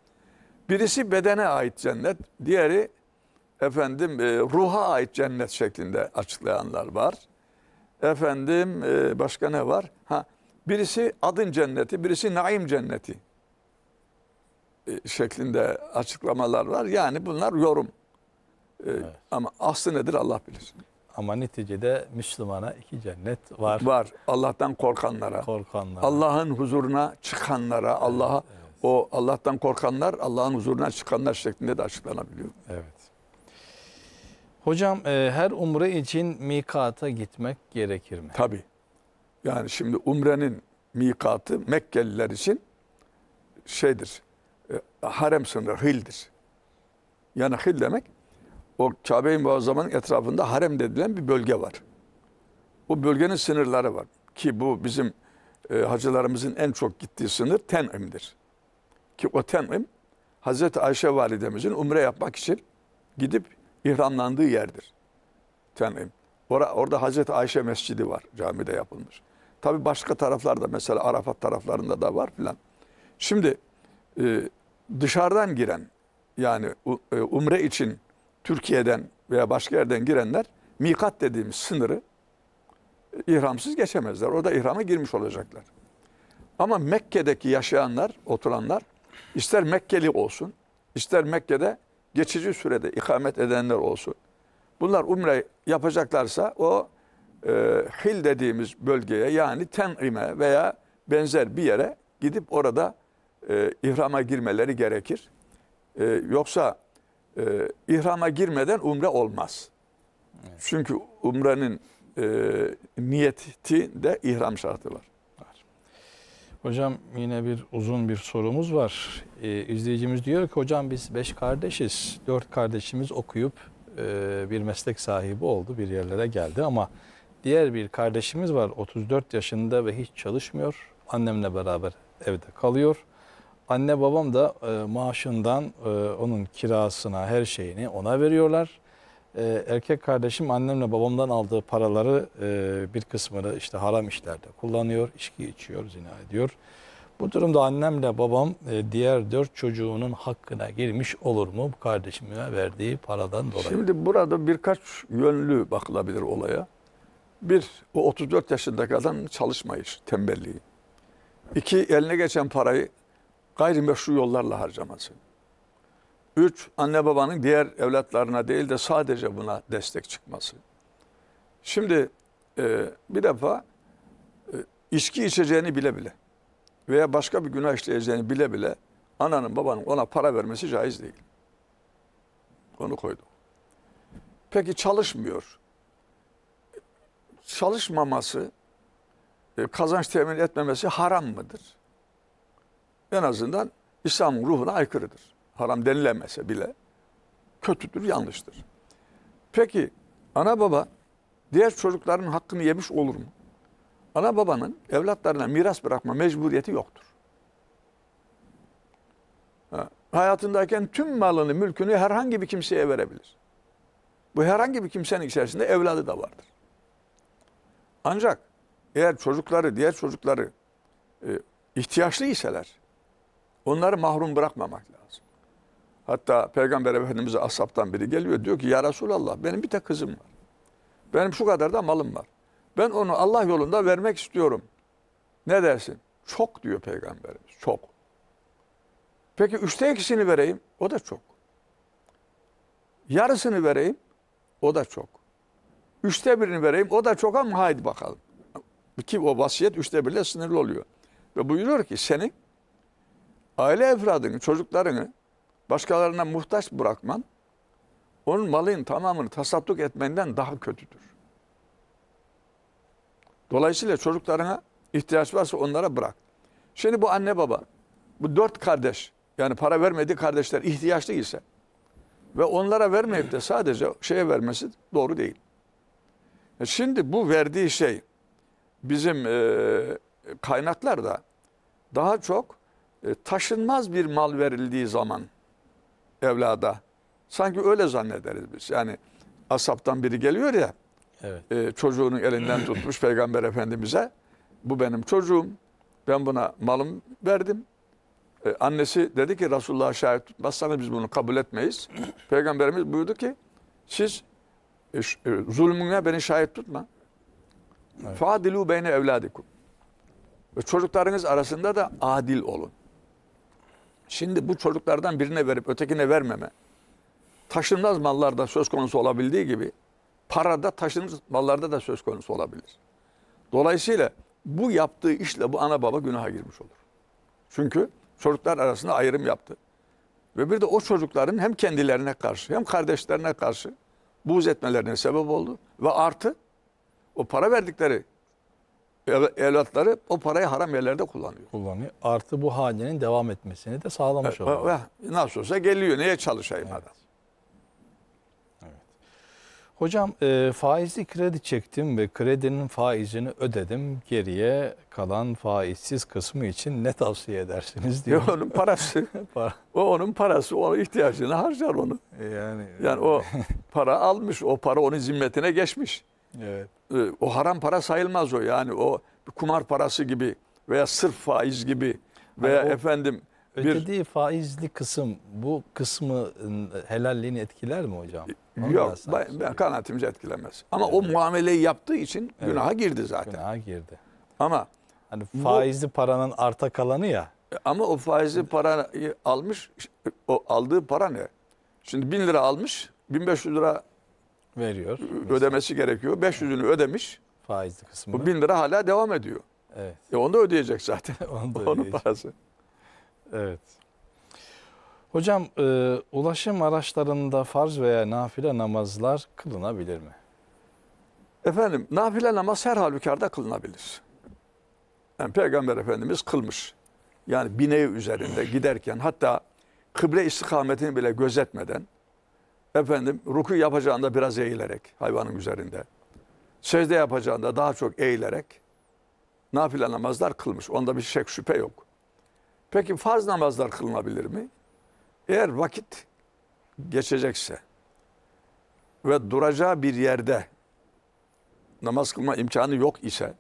Birisi bedene ait cennet, diğeri efendim e, ruha ait cennet şeklinde açıklayanlar var. Efendim e, başka ne var? Ha Birisi adın cenneti, birisi naim cenneti e, şeklinde açıklamalar var. Yani bunlar yorum. E, evet. Ama aslı nedir Allah bilir. Ama neticede Müslümana iki cennet var. Var. Allah'tan korkanlara. Korkanlara. Allah'ın huzuruna çıkanlara, evet, Allah'a evet. o Allah'tan korkanlar, Allah'ın huzuruna çıkanlar şeklinde de açıklanabiliyor. Evet. Hocam e, her umre için mikata gitmek gerekir mi? Tabii. Yani şimdi umrenin mikatı Mekkeliler için şeydir. E, harem sınırı, hildir. Yani hil demek o Kabe-i Muazzama'nın etrafında harem dedilen bir bölge var. Bu bölgenin sınırları var. Ki bu bizim e, hacılarımızın en çok gittiği sınır Ten'im'dir. Ki o Ten'im Hazreti Ayşe validemizin umre yapmak için gidip ihramlandığı yerdir. Ten'im. Or orada Hazreti Ayşe Mescidi var camide yapılmış. Tabi başka taraflarda mesela Arafat taraflarında da var filan. Şimdi e, dışarıdan giren yani e, umre için Türkiye'den veya başka yerden girenler mikat dediğimiz sınırı e, ihramsız geçemezler. Orada ihrama girmiş olacaklar. Ama Mekke'deki yaşayanlar, oturanlar ister Mekkeli olsun, ister Mekke'de geçici sürede ikamet edenler olsun. Bunlar umre yapacaklarsa o e, Hil dediğimiz bölgeye yani Ten'ime veya benzer bir yere gidip orada e, ihrama girmeleri gerekir. E, yoksa e, ihrama girmeden umre olmaz. Evet. Çünkü umrenin e, niyeti de ihram şartı var. Hocam yine bir uzun bir sorumuz var. Ee, izleyicimiz diyor ki hocam biz beş kardeşiz. Dört kardeşimiz okuyup e, bir meslek sahibi oldu bir yerlere geldi ama Diğer bir kardeşimiz var 34 yaşında ve hiç çalışmıyor. Annemle beraber evde kalıyor. Anne babam da e, maaşından e, onun kirasına her şeyini ona veriyorlar. E, erkek kardeşim annemle babamdan aldığı paraları e, bir kısmını işte haram işlerde kullanıyor, içki içiyor, zina ediyor. Bu durumda annemle babam e, diğer dört çocuğunun hakkına girmiş olur mu kardeşime verdiği paradan dolayı? Şimdi burada birkaç yönlü bakılabilir olaya. Bir, o 34 yaşındaki adam çalışmayış, tembelliği. İki, eline geçen parayı gayrimeşru yollarla harcaması. Üç, anne babanın diğer evlatlarına değil de sadece buna destek çıkması. Şimdi e, bir defa e, içki içeceğini bile bile veya başka bir günah işleyeceğini bile bile ananın babanın ona para vermesi caiz değil. Onu koydum. Peki çalışmıyor çalışmaması, e, kazanç temin etmemesi haram mıdır? En azından İslam'ın ruhuna aykırıdır. Haram denilemese bile kötüdür, yanlıştır. Peki ana baba diğer çocukların hakkını yemiş olur mu? Ana babanın evlatlarına miras bırakma mecburiyeti yoktur. Ha, hayatındayken tüm malını, mülkünü herhangi bir kimseye verebilir. Bu herhangi bir kimsenin içerisinde evladı da vardır. Ancak eğer çocukları, diğer çocukları e, ihtiyaçlı iseler onları mahrum bırakmamak lazım. Hatta Peygamber Efendimiz'e asaptan biri geliyor diyor ki ya Resulallah benim bir tek kızım var. Benim şu kadar da malım var. Ben onu Allah yolunda vermek istiyorum. Ne dersin? Çok diyor Peygamberimiz çok. Peki üçte ikisini vereyim o da çok. Yarısını vereyim o da çok. Üçte birini vereyim. O da çok ama haydi bakalım. Ki o vasiyet üçte birle sınırlı oluyor. Ve buyuruyor ki senin aile efradını, çocuklarını başkalarına muhtaç bırakman onun malının tamamını tasadduk etmenden daha kötüdür. Dolayısıyla çocuklarına ihtiyaç varsa onlara bırak. Şimdi bu anne baba, bu dört kardeş yani para vermediği kardeşler ihtiyaçlı ise ve onlara vermeyip de sadece şeye vermesi doğru değil. E şimdi bu verdiği şey bizim e, kaynaklarda daha çok e, taşınmaz bir mal verildiği zaman evlada sanki öyle zannederiz biz. Yani asaptan biri geliyor ya evet. e, çocuğunun elinden tutmuş peygamber efendimize bu benim çocuğum ben buna malım verdim. E, annesi dedi ki Resulullah'a şahit tutmazsanız biz bunu kabul etmeyiz. Peygamberimiz buyurdu ki siz e, e, zulmüne beni şahit tutma. Evet. Fadilu beyne evladikum. Ve çocuklarınız arasında da adil olun. Şimdi bu çocuklardan birine verip ötekine vermeme, taşınmaz mallarda söz konusu olabildiği gibi parada taşınmaz mallarda da söz konusu olabilir. Dolayısıyla bu yaptığı işle bu ana baba günaha girmiş olur. Çünkü çocuklar arasında ayrım yaptı. Ve bir de o çocukların hem kendilerine karşı hem kardeşlerine karşı buğz etmelerine sebep oldu. Ve artı o para verdikleri evlatları o parayı haram yerlerde kullanıyor. Kullanıyor. Artı bu halinin devam etmesini de sağlamış oluyor. Nasıl olsa geliyor. Neye çalışayım evet. adam? Hocam e, faizli kredi çektim ve kredinin faizini ödedim. Geriye kalan faizsiz kısmı için ne tavsiye edersiniz diyor. onun parası. *laughs* para. O onun parası. Onun ihtiyacını harcar onu. E, yani yani o *laughs* para almış. O para onun zimmetine geçmiş. Evet. E, o haram para sayılmaz o. Yani o kumar parası gibi veya sırf faiz gibi veya yani o, efendim Ödediği faizli kısım bu kısmı ıı, helalliğini etkiler mi hocam? Onu Yok ben, ben kanaatimce etkilemez. Ama evet. o muameleyi yaptığı için evet. günaha girdi zaten. Günaha girdi. Ama hani faizli bu, paranın arta kalanı ya. Ama o faizli parayı almış o aldığı para ne? Şimdi bin lira almış 1500 lira veriyor. Ödemesi mesela. gerekiyor. 500'ünü ödemiş. Faizli kısmı. Bu bin lira hala devam ediyor. Evet. E onu da ödeyecek zaten. *laughs* onu da ödeyecek. Onun parası. Evet. Hocam e, ulaşım araçlarında farz veya nafile namazlar kılınabilir mi? Efendim nafile namaz her halükarda kılınabilir. Yani Peygamber Efendimiz kılmış. Yani bineği üzerinde giderken hatta kıble istikametini bile gözetmeden efendim ruku yapacağında biraz eğilerek hayvanın üzerinde secde yapacağında daha çok eğilerek nafile namazlar kılmış. Onda bir şek şüphe yok. Peki farz namazlar kılınabilir mi? Eğer vakit geçecekse ve duracağı bir yerde namaz kılma imkanı yok ise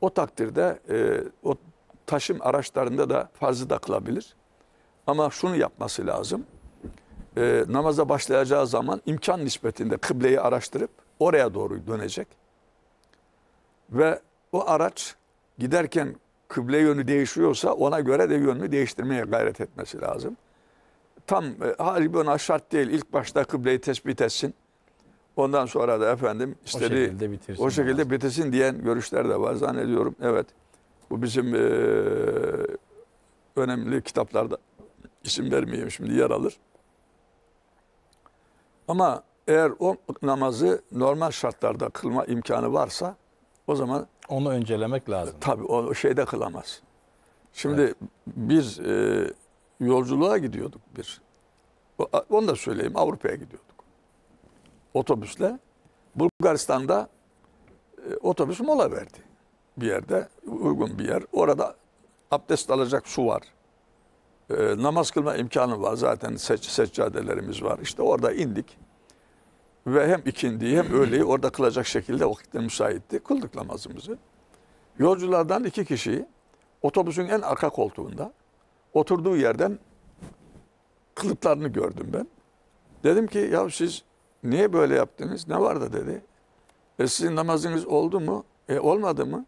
o takdirde e, o taşım araçlarında da farzı da kılabilir. Ama şunu yapması lazım. E, namaza başlayacağı zaman imkan nispetinde kıbleyi araştırıp oraya doğru dönecek. Ve o araç giderken kıble yönü değişiyorsa ona göre de yönünü değiştirmeye gayret etmesi lazım. Tam e, haribi ona şart değil. İlk başta kıbleyi tespit etsin. Ondan sonra da efendim istediği o şekilde bitirsin, o şekilde bitirsin diyen görüşler de var zannediyorum. Evet. Bu bizim e, önemli kitaplarda isim vermeyeyim şimdi yer alır. Ama eğer o namazı normal şartlarda kılma imkanı varsa o zaman onu öncelemek lazım. Tabii o şeyde kılamaz. Şimdi evet. biz e, yolculuğa gidiyorduk bir. Onu da söyleyeyim Avrupa'ya gidiyorduk. Otobüsle Bulgaristan'da e, otobüs mola verdi. Bir yerde uygun bir yer. Orada abdest alacak su var. E, namaz kılma imkanı var. Zaten seç, seccadelerimiz var. İşte orada indik. Ve hem ikindiyi hem öğleyi orada kılacak şekilde vakitler müsaitti. Kıldık namazımızı. Yolculardan iki kişiyi otobüsün en arka koltuğunda oturduğu yerden kılıklarını gördüm ben. Dedim ki ya siz niye böyle yaptınız? Ne vardı dedi. E sizin namazınız oldu mu? E olmadı mı?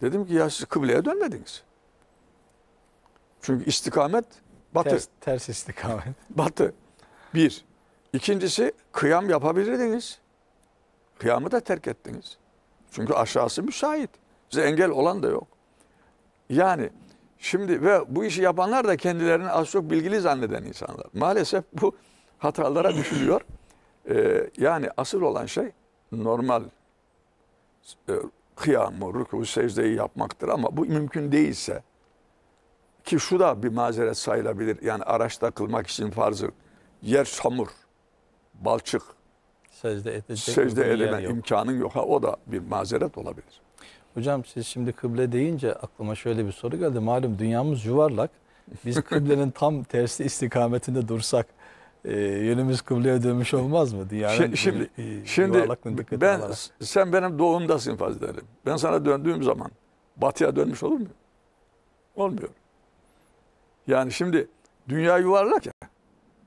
Dedim ki ya siz kıbleye dönmediniz. Çünkü istikamet batı. Ters, ters istikamet. Batı. Bir. İkincisi kıyam yapabilirdiniz. Kıyamı da terk ettiniz. Çünkü aşağısı müsait. Size engel olan da yok. Yani şimdi ve bu işi yapanlar da kendilerini az çok bilgili zanneden insanlar. Maalesef bu hatalara düşülüyor. *clears throat* Ee, yani asıl olan şey normal e, kıyamı, ruku, secdeyi yapmaktır ama bu mümkün değilse ki şu da bir mazeret sayılabilir. Yani araçta kılmak için farzı yer samur balçık secde, edecek secde edeme yok. imkanın yok. Ha, o da bir mazeret olabilir. Hocam siz şimdi kıble deyince aklıma şöyle bir soru geldi. Malum dünyamız yuvarlak. Biz *laughs* kıblenin tam tersi istikametinde dursak e, yönümüz kıbleye dönmüş olmaz mı? Dünyanın şimdi, şimdi, ben, alarak. sen benim doğumdasın fazlerim. Ben sana döndüğüm zaman batıya dönmüş olur mu? Olmuyor. Yani şimdi dünya yuvarlak ya.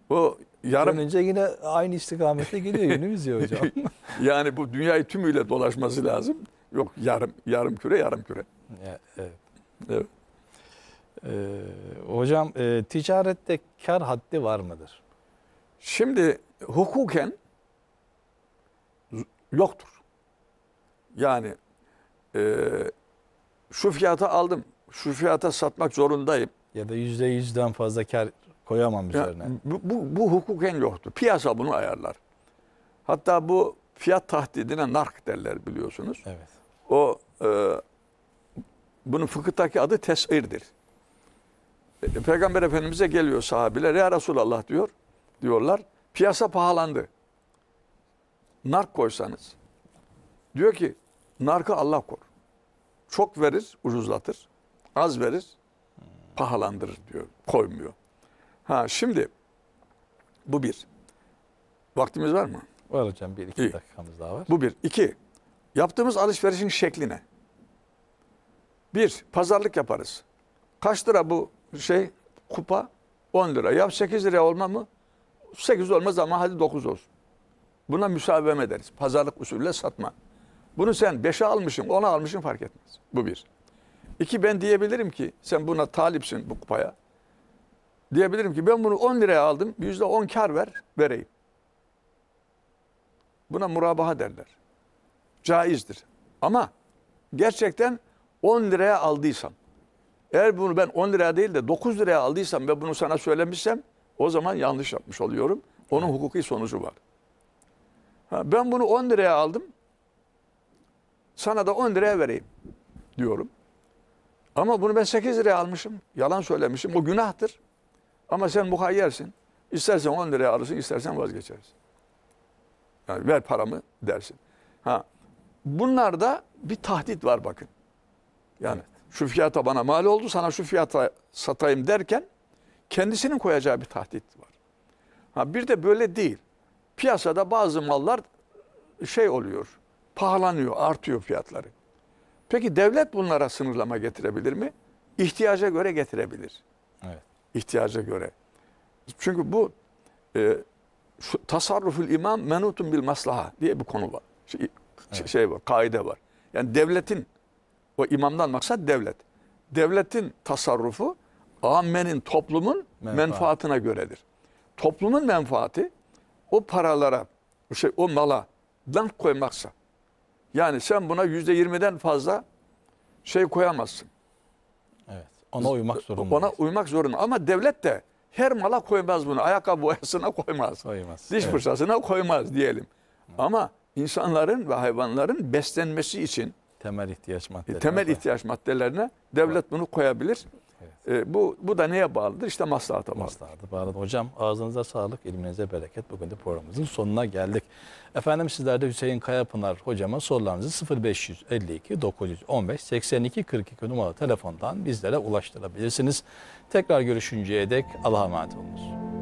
O Yarım önce yine aynı istikamette gidiyor yönümüz ya hocam. *laughs* yani bu dünyayı tümüyle dolaşması lazım. Yok yarım yarım küre yarım küre. evet. evet. Ee, hocam e, ticarette kar haddi var mıdır? Şimdi hukuken yoktur. Yani e, şu fiyata aldım, şu fiyata satmak zorundayım. Ya da yüzde yüzden fazla kar Koyamam üzerine. Yani bu, bu, bu hukuken yoktu. Piyasa bunu ayarlar. Hatta bu fiyat tahdidine nark derler biliyorsunuz. Evet. O e, bunun fıkıhtaki adı tesirdir. E, Peygamber Efendimiz'e geliyor sahabiler. Ya Resulallah diyor. Diyorlar. Piyasa pahalandı. Nark koysanız. Diyor ki narkı Allah kor. Çok verir ucuzlatır. Az verir pahalandırır diyor. Koymuyor. Ha şimdi bu bir. Vaktimiz var mı? Var hocam bir iki İyi. dakikamız daha var. Bu bir. İki. Yaptığımız alışverişin şekli ne? Bir. Pazarlık yaparız. Kaç lira bu şey kupa? 10 lira. Ya 8 lira olma mı? 8 olmaz ama hadi 9 olsun. Buna müsavvem ederiz. Pazarlık usulüyle satma. Bunu sen 5'e almışsın, 10'a almışsın fark etmez. Bu bir. İki ben diyebilirim ki sen buna talipsin bu kupaya. Diyebilirim ki ben bunu 10 liraya aldım. %10 kar ver, vereyim. Buna murabaha derler. Caizdir. Ama gerçekten 10 liraya aldıysam, eğer bunu ben 10 liraya değil de 9 liraya aldıysam ve bunu sana söylemişsem o zaman yanlış yapmış oluyorum. Onun hukuki sonucu var. Ha, ben bunu 10 liraya aldım. Sana da 10 liraya vereyim diyorum. Ama bunu ben 8 liraya almışım. Yalan söylemişim. O günahtır. Ama sen muhayyersin. İstersen 10 liraya alırsın, istersen vazgeçersin. Yani ver paramı dersin. Ha. Bunlarda bir tahdit var bakın. Yani şu fiyata bana mal oldu, sana şu fiyata satayım derken kendisinin koyacağı bir tahdit var. Ha bir de böyle değil. Piyasada bazı mallar şey oluyor, pahalanıyor, artıyor fiyatları. Peki devlet bunlara sınırlama getirebilir mi? İhtiyaca göre getirebilir. Evet ihtiyaca göre. Çünkü bu e, şu, tasarrufül imam menutun bil maslaha diye bir konu var. Şey, evet. şey var, kaide var. Yani devletin, o imamdan maksat devlet. Devletin tasarrufu ammenin, toplumun Menfaat. menfaatına göredir. Toplumun menfaati o paralara, şey, o mala dank koymaksa. Yani sen buna yüzde yirmiden fazla şey koyamazsın. Ona uymak zorunda. Ona uymak zorunda. Ama devlet de her mala koymaz bunu. Ayakkabı boyasına koymaz. koymaz. Diş evet. fırçasına koymaz diyelim. Evet. Ama insanların ve hayvanların beslenmesi için temel ihtiyaç maddelerine, temel ihtiyaç maddelerine devlet bunu koyabilir. Evet. E, bu, bu da neye bağlıdır? İşte maslahata bağlı. Maslahata bağlı. Hocam ağzınıza sağlık, ilminize bereket. Bugün de programımızın sonuna geldik. Efendim sizler de Hüseyin Kayapınar hocama sorularınızı 0552 915 82 42 numaralı telefondan bizlere ulaştırabilirsiniz. Tekrar görüşünceye dek Allah'a emanet olunuz.